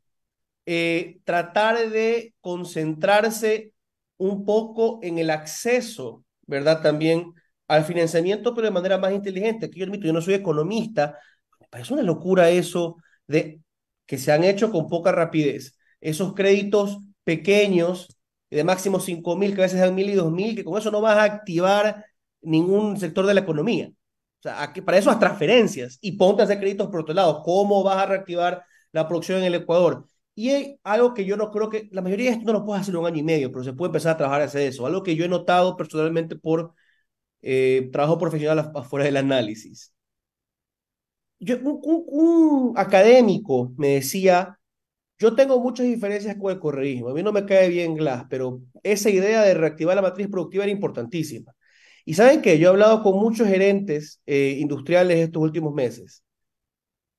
Eh, tratar de concentrarse un poco en el acceso, ¿verdad? También al financiamiento, pero de manera más inteligente. Que yo admito, yo no soy economista, me parece una locura eso de que se han hecho con poca rapidez. Esos créditos pequeños, de máximo 5 mil, que a veces dan mil y dos mil, que con eso no vas a activar ningún sector de la economía. O sea, para eso las transferencias y ponte a hacer créditos por otro lado. ¿Cómo vas a reactivar la producción en el Ecuador? Y hay algo que yo no creo que la mayoría de esto no lo puedes hacer en un año y medio, pero se puede empezar a trabajar hacia eso. Algo que yo he notado personalmente por eh, trabajo profesional afuera del análisis. Yo, un, académico me decía, yo tengo muchas diferencias con el correísmo, a mí no me cae bien Glass, pero esa idea de reactivar la matriz productiva era importantísima. Y saben que yo he hablado con muchos gerentes eh, industriales estos últimos meses.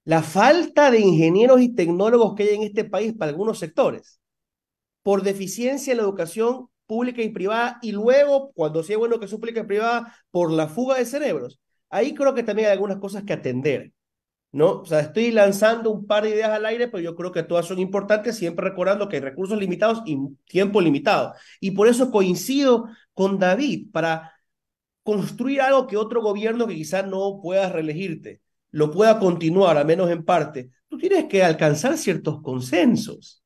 La falta de ingenieros y tecnólogos que hay en este país para algunos sectores, por deficiencia en la educación pública y privada, y luego, cuando sí es bueno que es pública y privada, por la fuga de cerebros. Ahí creo que también hay algunas cosas que atender, ¿no? O sea, estoy lanzando un par de ideas al aire, pero yo creo que todas son importantes, siempre recordando que hay recursos limitados y tiempo limitado. Y por eso coincido con David, para construir algo que otro gobierno que quizás no pueda reelegirte, lo pueda continuar, al menos en parte, tú tienes que alcanzar ciertos consensos.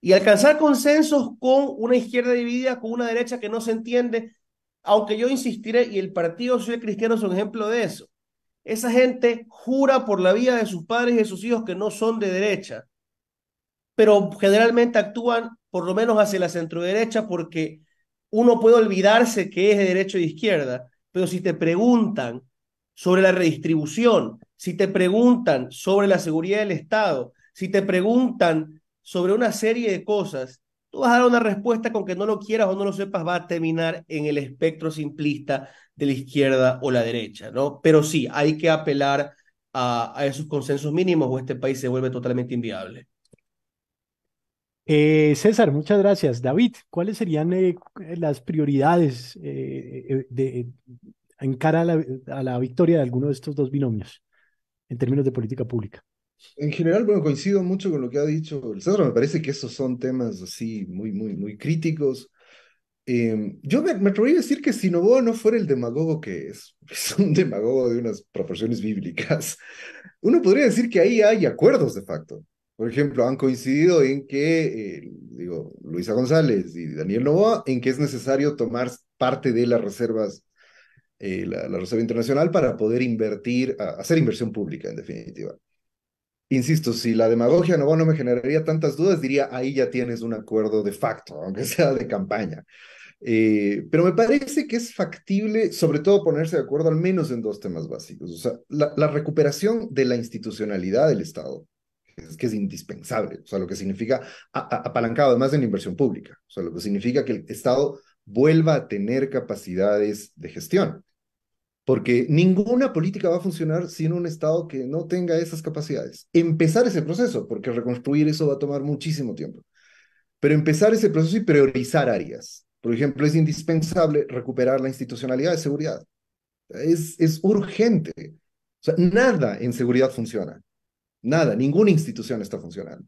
Y alcanzar consensos con una izquierda dividida, con una derecha que no se entiende, aunque yo insistiré, y el Partido Social Cristiano es un ejemplo de eso. Esa gente jura por la vida de sus padres y de sus hijos que no son de derecha, pero generalmente actúan por lo menos hacia la centroderecha porque uno puede olvidarse que es de derecha y de izquierda, pero si te preguntan sobre la redistribución, si te preguntan sobre la seguridad del Estado, si te preguntan sobre una serie de cosas, tú vas a dar una respuesta con que no lo quieras o no lo sepas, va a terminar en el espectro simplista de la izquierda o la derecha, ¿no? Pero sí, hay que apelar a, esos consensos mínimos o este país se vuelve totalmente inviable. Eh, César, muchas gracias. David, ¿cuáles serían eh, las prioridades eh, de, en cara a la victoria de alguno de estos dos binomios en términos de política pública? En general, bueno, coincido mucho con lo que ha dicho el César. Me parece que esos son temas así muy, muy, muy críticos. Em, yo me, me atrevería a decir que si Novoa no fuera el demagogo que es, es un demagogo de unas proporciones bíblicas, uno podría decir que ahí hay acuerdos de facto. Por ejemplo, han coincidido en que, eh, digo, Luisa González y Daniel Novoa, en que es necesario tomar parte de las reservas, eh, la, Reserva Internacional, para poder invertir, hacer inversión pública, en definitiva insisto, si la demagogia no, no me generaría tantas dudas, diría, ahí ya tienes un acuerdo de facto, aunque sea de campaña. Eh, pero me parece que es factible, sobre todo, ponerse de acuerdo al menos en dos temas básicos. O sea, la, recuperación de la institucionalidad del Estado, que es, que es indispensable, o sea, lo que significa apalancado además en inversión pública, o sea, lo que significa que el Estado vuelva a tener capacidades de gestión porque ninguna política va a funcionar sin un Estado que no tenga esas capacidades. Empezar ese proceso, porque reconstruir eso va a tomar muchísimo tiempo, pero empezar ese proceso y priorizar áreas. Por ejemplo, es indispensable recuperar la institucionalidad de seguridad. Es, es urgente. O sea, nada en seguridad funciona. Nada, ninguna institución está funcionando.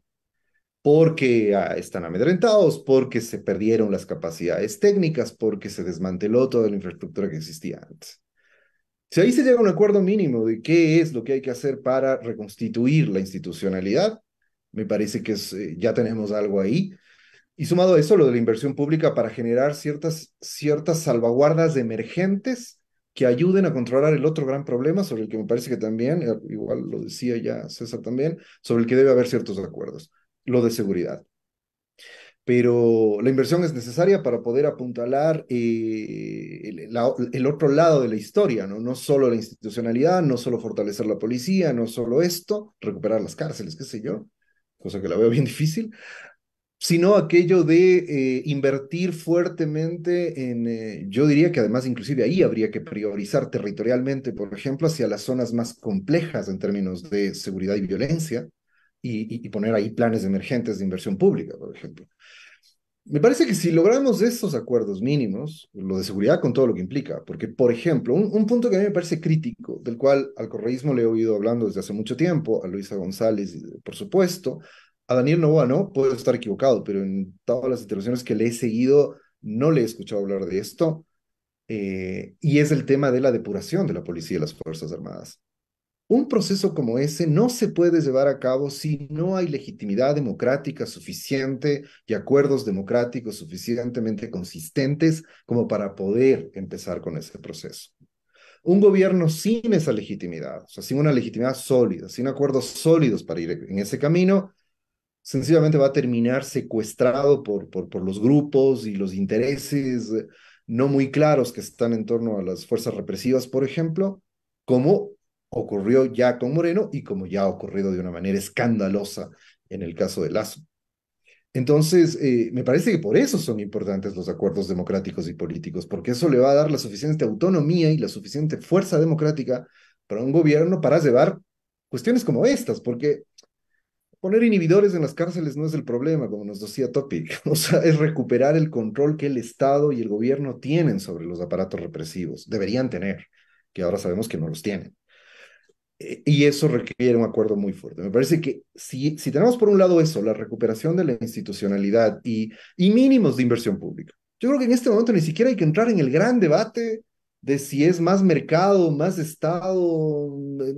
Porque ah, están amedrentados, porque se perdieron las capacidades técnicas, porque se desmanteló toda la infraestructura que existía antes. Si ahí se llega a un acuerdo mínimo de qué es lo que hay que hacer para reconstituir la institucionalidad, me parece que eh, ya tenemos algo ahí. Y sumado a eso, lo de la inversión pública para generar ciertas, ciertas salvaguardas emergentes que ayuden a controlar el otro gran problema sobre el que me parece que también, eh, igual lo decía ya César también, sobre el que debe haber ciertos acuerdos, lo de seguridad pero la inversión es necesaria para poder apuntalar eh, el, otro lado de la historia, ¿no? solo la institucionalidad, no solo fortalecer la policía, no solo esto, recuperar las cárceles, qué sé yo, cosa que la veo bien difícil, sino aquello de eh, invertir fuertemente en, eh, yo diría que además inclusive ahí habría que priorizar territorialmente, por ejemplo, hacia las zonas más complejas en términos de seguridad y violencia, y, poner ahí planes emergentes de inversión pública, por ejemplo. Me parece que si logramos estos acuerdos mínimos, lo de seguridad con todo lo que implica, porque, por ejemplo, un, punto que a mí me parece crítico, del cual al correísmo le he oído hablando desde hace mucho tiempo, a Luisa González, por supuesto, a Daniel Novoa no, puedo estar equivocado, pero en todas las intervenciones que le he seguido, no le he escuchado hablar de esto, eh, y es el tema de la depuración de la policía y las Fuerzas Armadas. Un proceso como ese no se puede llevar a cabo si no hay legitimidad democrática suficiente y acuerdos democráticos suficientemente consistentes como para poder empezar con ese proceso. Un gobierno sin esa legitimidad, o sea, sin una legitimidad sólida, sin acuerdos sólidos para ir en ese camino, sencillamente va a terminar secuestrado por, por los grupos y los intereses eh, no muy claros que están en torno a las fuerzas represivas, por ejemplo, como ocurrió ya con Moreno y como ya ha ocurrido de una manera escandalosa en el caso de Lazo. Entonces, eh, me parece que por eso son importantes los acuerdos democráticos y políticos, porque eso le va a dar la suficiente autonomía y la suficiente fuerza democrática para un gobierno para llevar cuestiones como estas, porque poner inhibidores en las cárceles no es el problema, como nos decía Topic, o sea, es recuperar el control que el Estado y el gobierno tienen sobre los aparatos represivos, deberían tener, que ahora sabemos que no los tienen. Eh, y eso requiere un acuerdo muy fuerte. Me parece que si, si tenemos por un lado eso, la recuperación de la institucionalidad y, y mínimos de inversión pública, yo creo que en este momento ni siquiera hay que entrar en el gran debate de si es más mercado, más Estado,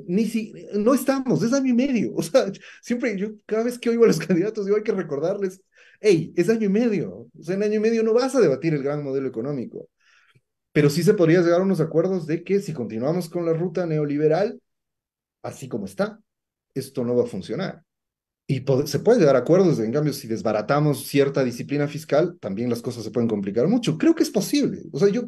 ni si, no estamos, es año y medio. O sea, siempre yo, cada vez que oigo a los candidatos, digo, hay que recordarles, hey, es año y medio. O sea, en año y medio no vas a debatir el gran modelo económico. Pero sí se podría llegar a unos acuerdos de que si continuamos con la ruta neoliberal, así como está, esto no va a funcionar. Y se puede llegar a acuerdos, en cambio, si desbaratamos cierta disciplina fiscal, también las cosas se pueden complicar mucho. Creo que es posible. O sea, yo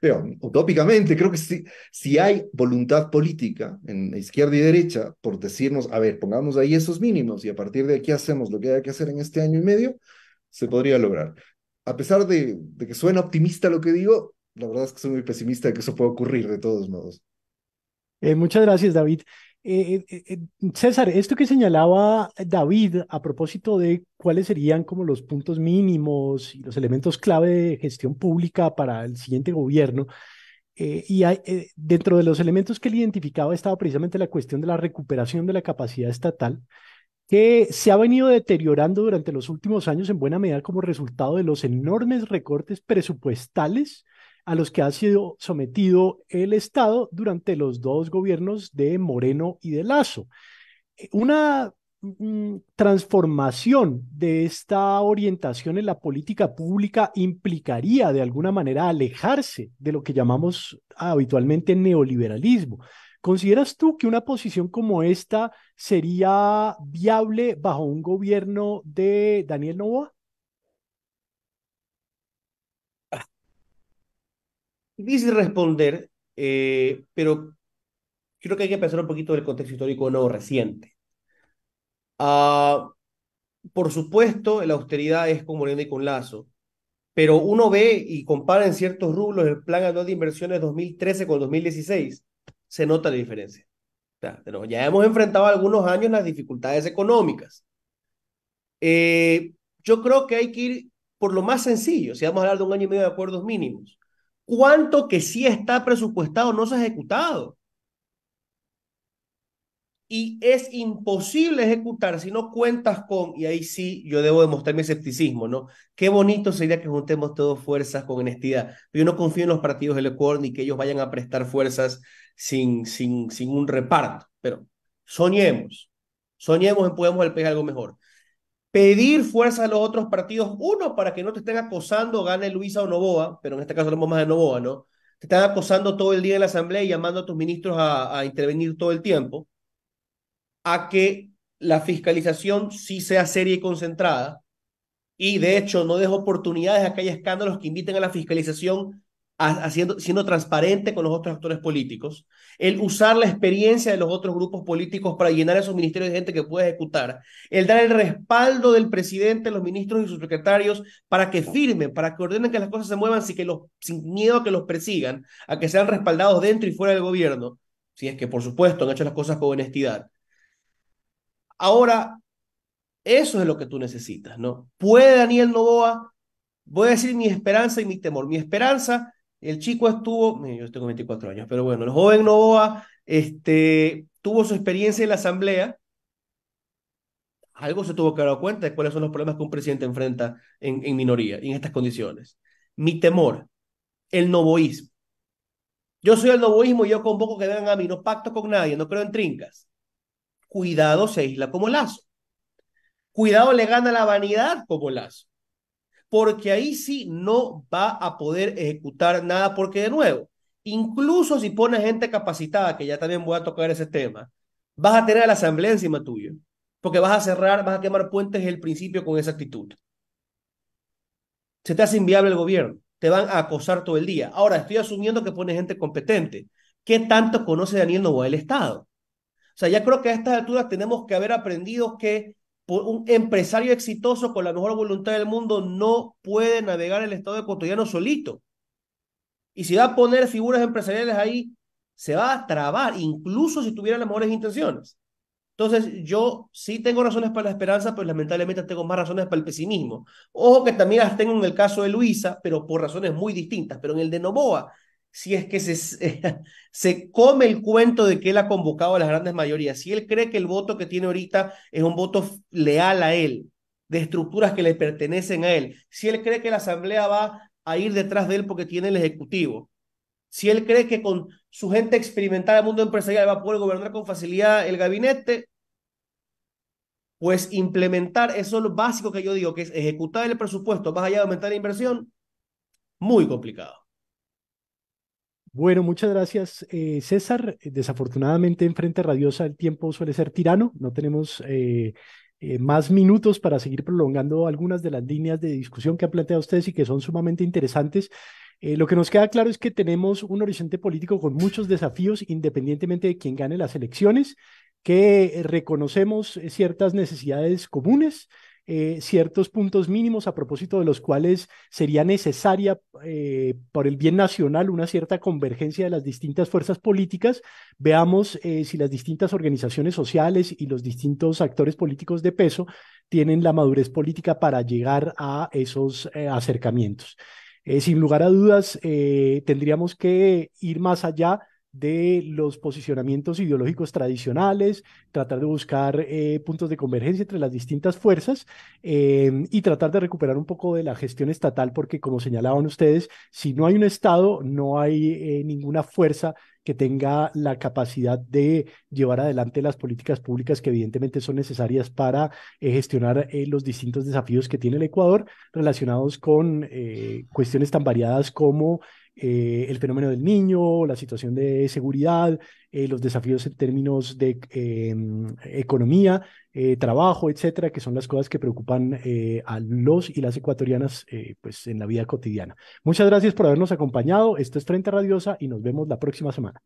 veo, utópicamente, creo que si, si hay voluntad política en izquierda y derecha por decirnos, a ver, pongamos ahí esos mínimos y a partir de aquí hacemos lo que haya que hacer en este año y medio, se podría lograr. A pesar de, que suena optimista lo que digo, la verdad es que soy muy pesimista de que eso pueda ocurrir de todos modos. Eh, muchas gracias, David. Eh, eh, eh, César, esto que señalaba David a propósito de cuáles serían como los puntos mínimos y los elementos clave de gestión pública para el siguiente gobierno, y dentro de los elementos que él identificaba estaba precisamente la cuestión de la recuperación de la capacidad estatal, que se ha venido deteriorando durante los últimos años en buena medida como resultado de los enormes recortes presupuestales a los que ha sido sometido el Estado durante los dos gobiernos de Moreno y de Lazo. Eh, una mm, transformación de esta orientación en la política pública implicaría de alguna manera alejarse de lo que llamamos habitualmente neoliberalismo. ¿Consideras tú que una posición como esta sería viable bajo un gobierno de Daniel Novoa? Difícil responder, eh, pero creo que hay que pensar un poquito del contexto histórico no reciente. Ah, por supuesto, la austeridad es como Moreno y con Lazo, pero uno ve y compara en ciertos rublos el plan anual de inversiones 2013 con 2016, se nota la diferencia. ya hemos enfrentado algunos años las dificultades económicas. Eh, yo creo que hay que ir por lo más sencillo, si vamos a hablar de un año y medio de acuerdos mínimos cuánto que sí está presupuestado no se ha ejecutado. Y es imposible ejecutar si no cuentas con, y ahí sí yo debo demostrar mi escepticismo, ¿no? Qué bonito sería que juntemos todos fuerzas con honestidad. Yo no confío en los partidos del Ecuador ni que ellos vayan a prestar fuerzas sin, sin, sin un reparto, pero soñemos, soñemos en Podemos el algo mejor pedir fuerza a los otros partidos, uno, para que no te estén acosando, gane Luisa o Novoa, pero en este caso hablamos más de Novoa, ¿no? Te están acosando todo el día en la asamblea y llamando a tus ministros a, intervenir todo el tiempo, a que la fiscalización sí sea seria y concentrada, y de hecho no deje oportunidades a que haya escándalos que inviten a la fiscalización haciendo, siendo transparente con los otros actores políticos, el usar la experiencia de los otros grupos políticos para llenar esos ministerios de gente que puede ejecutar, el dar el respaldo del presidente, los ministros y sus secretarios para que firmen, para que ordenen que las cosas se muevan sin, que los, sin miedo a que los persigan, a que sean respaldados dentro y fuera del gobierno, si es que por supuesto han hecho las cosas con honestidad. Ahora, eso es lo que tú necesitas, ¿no? ¿Puede Daniel Novoa voy a decir mi esperanza y mi temor. Mi esperanza el chico estuvo, yo tengo 24 años, pero bueno, el joven Novoa este, tuvo su experiencia en la asamblea. Algo se tuvo que dar cuenta de cuáles son los problemas que un presidente enfrenta en, minoría y en estas condiciones. Mi temor, el novoísmo. Yo soy el novoísmo y yo convoco que vengan a mí, no pacto con nadie, no creo en trincas. Cuidado se aísla como lazo. Cuidado le gana la vanidad como lazo porque ahí sí no va a poder ejecutar nada, porque de nuevo, incluso si pones gente capacitada, que ya también voy a tocar ese tema, vas a tener a la asamblea encima tuyo, porque vas a cerrar, vas a quemar puentes el principio con esa actitud. Se te hace inviable el gobierno, te van a acosar todo el día. Ahora, estoy asumiendo que pone gente competente. ¿Qué tanto conoce Daniel Novoa el Estado? O sea, ya creo que a estas alturas tenemos que haber aprendido que un empresario exitoso con la mejor voluntad del mundo no puede navegar el Estado ecuatoriano solito. Y si va a poner figuras empresariales ahí, se va a trabar, incluso si tuviera las mejores intenciones. Entonces, yo sí tengo razones para la esperanza, pero lamentablemente tengo más razones para el pesimismo. Ojo que también las tengo en el caso de Luisa, pero por razones muy distintas. Pero en el de Novoa, si es que se, se come el cuento de que él ha convocado a las grandes mayorías, si él cree que el voto que tiene ahorita es un voto leal a él, de estructuras que le pertenecen a él, si él cree que la Asamblea va a ir detrás de él porque tiene el Ejecutivo, si él cree que con su gente experimentada el mundo empresarial va a poder gobernar con facilidad el gabinete, pues implementar eso es lo básico que yo digo, que es ejecutar el presupuesto más allá de aumentar la inversión, muy complicado. Bueno, muchas gracias, eh, César. Desafortunadamente, en Frente Radiosa el tiempo suele ser tirano. No tenemos eh, eh, más minutos para seguir prolongando algunas de las líneas de discusión que han planteado ustedes y que son sumamente interesantes. lo que nos queda claro es que tenemos un horizonte político con muchos desafíos, independientemente de quién gane las elecciones, que reconocemos ciertas necesidades comunes, eh, ciertos puntos mínimos a propósito de los cuales sería necesaria eh, por el bien nacional una cierta convergencia de las distintas fuerzas políticas. Veamos eh, si las distintas organizaciones sociales y los distintos actores políticos de peso tienen la madurez política para llegar a esos acercamientos. sin lugar a dudas, tendríamos que ir más allá de los posicionamientos ideológicos tradicionales, tratar de buscar eh, puntos de convergencia entre las distintas fuerzas em, y tratar de recuperar un poco de la gestión estatal, porque como señalaban ustedes, si no hay un Estado, no hay eh, ninguna fuerza que tenga la capacidad de llevar adelante las políticas públicas que evidentemente son necesarias para eh, gestionar los distintos desafíos que tiene el Ecuador relacionados con cuestiones tan variadas como eh, el fenómeno del niño, la situación de seguridad, eh, los desafíos en términos de eh, economía, trabajo, etcétera, que son las cosas que preocupan a los y las ecuatorianas pues, en la vida cotidiana. Muchas gracias por habernos acompañado. Esto es Frente Radiosa y nos vemos la próxima semana.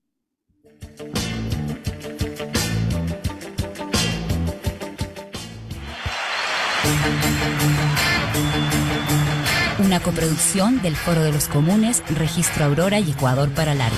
La coproducción del Foro de los Comunes, Registro Aurora y Ecuador para Largo.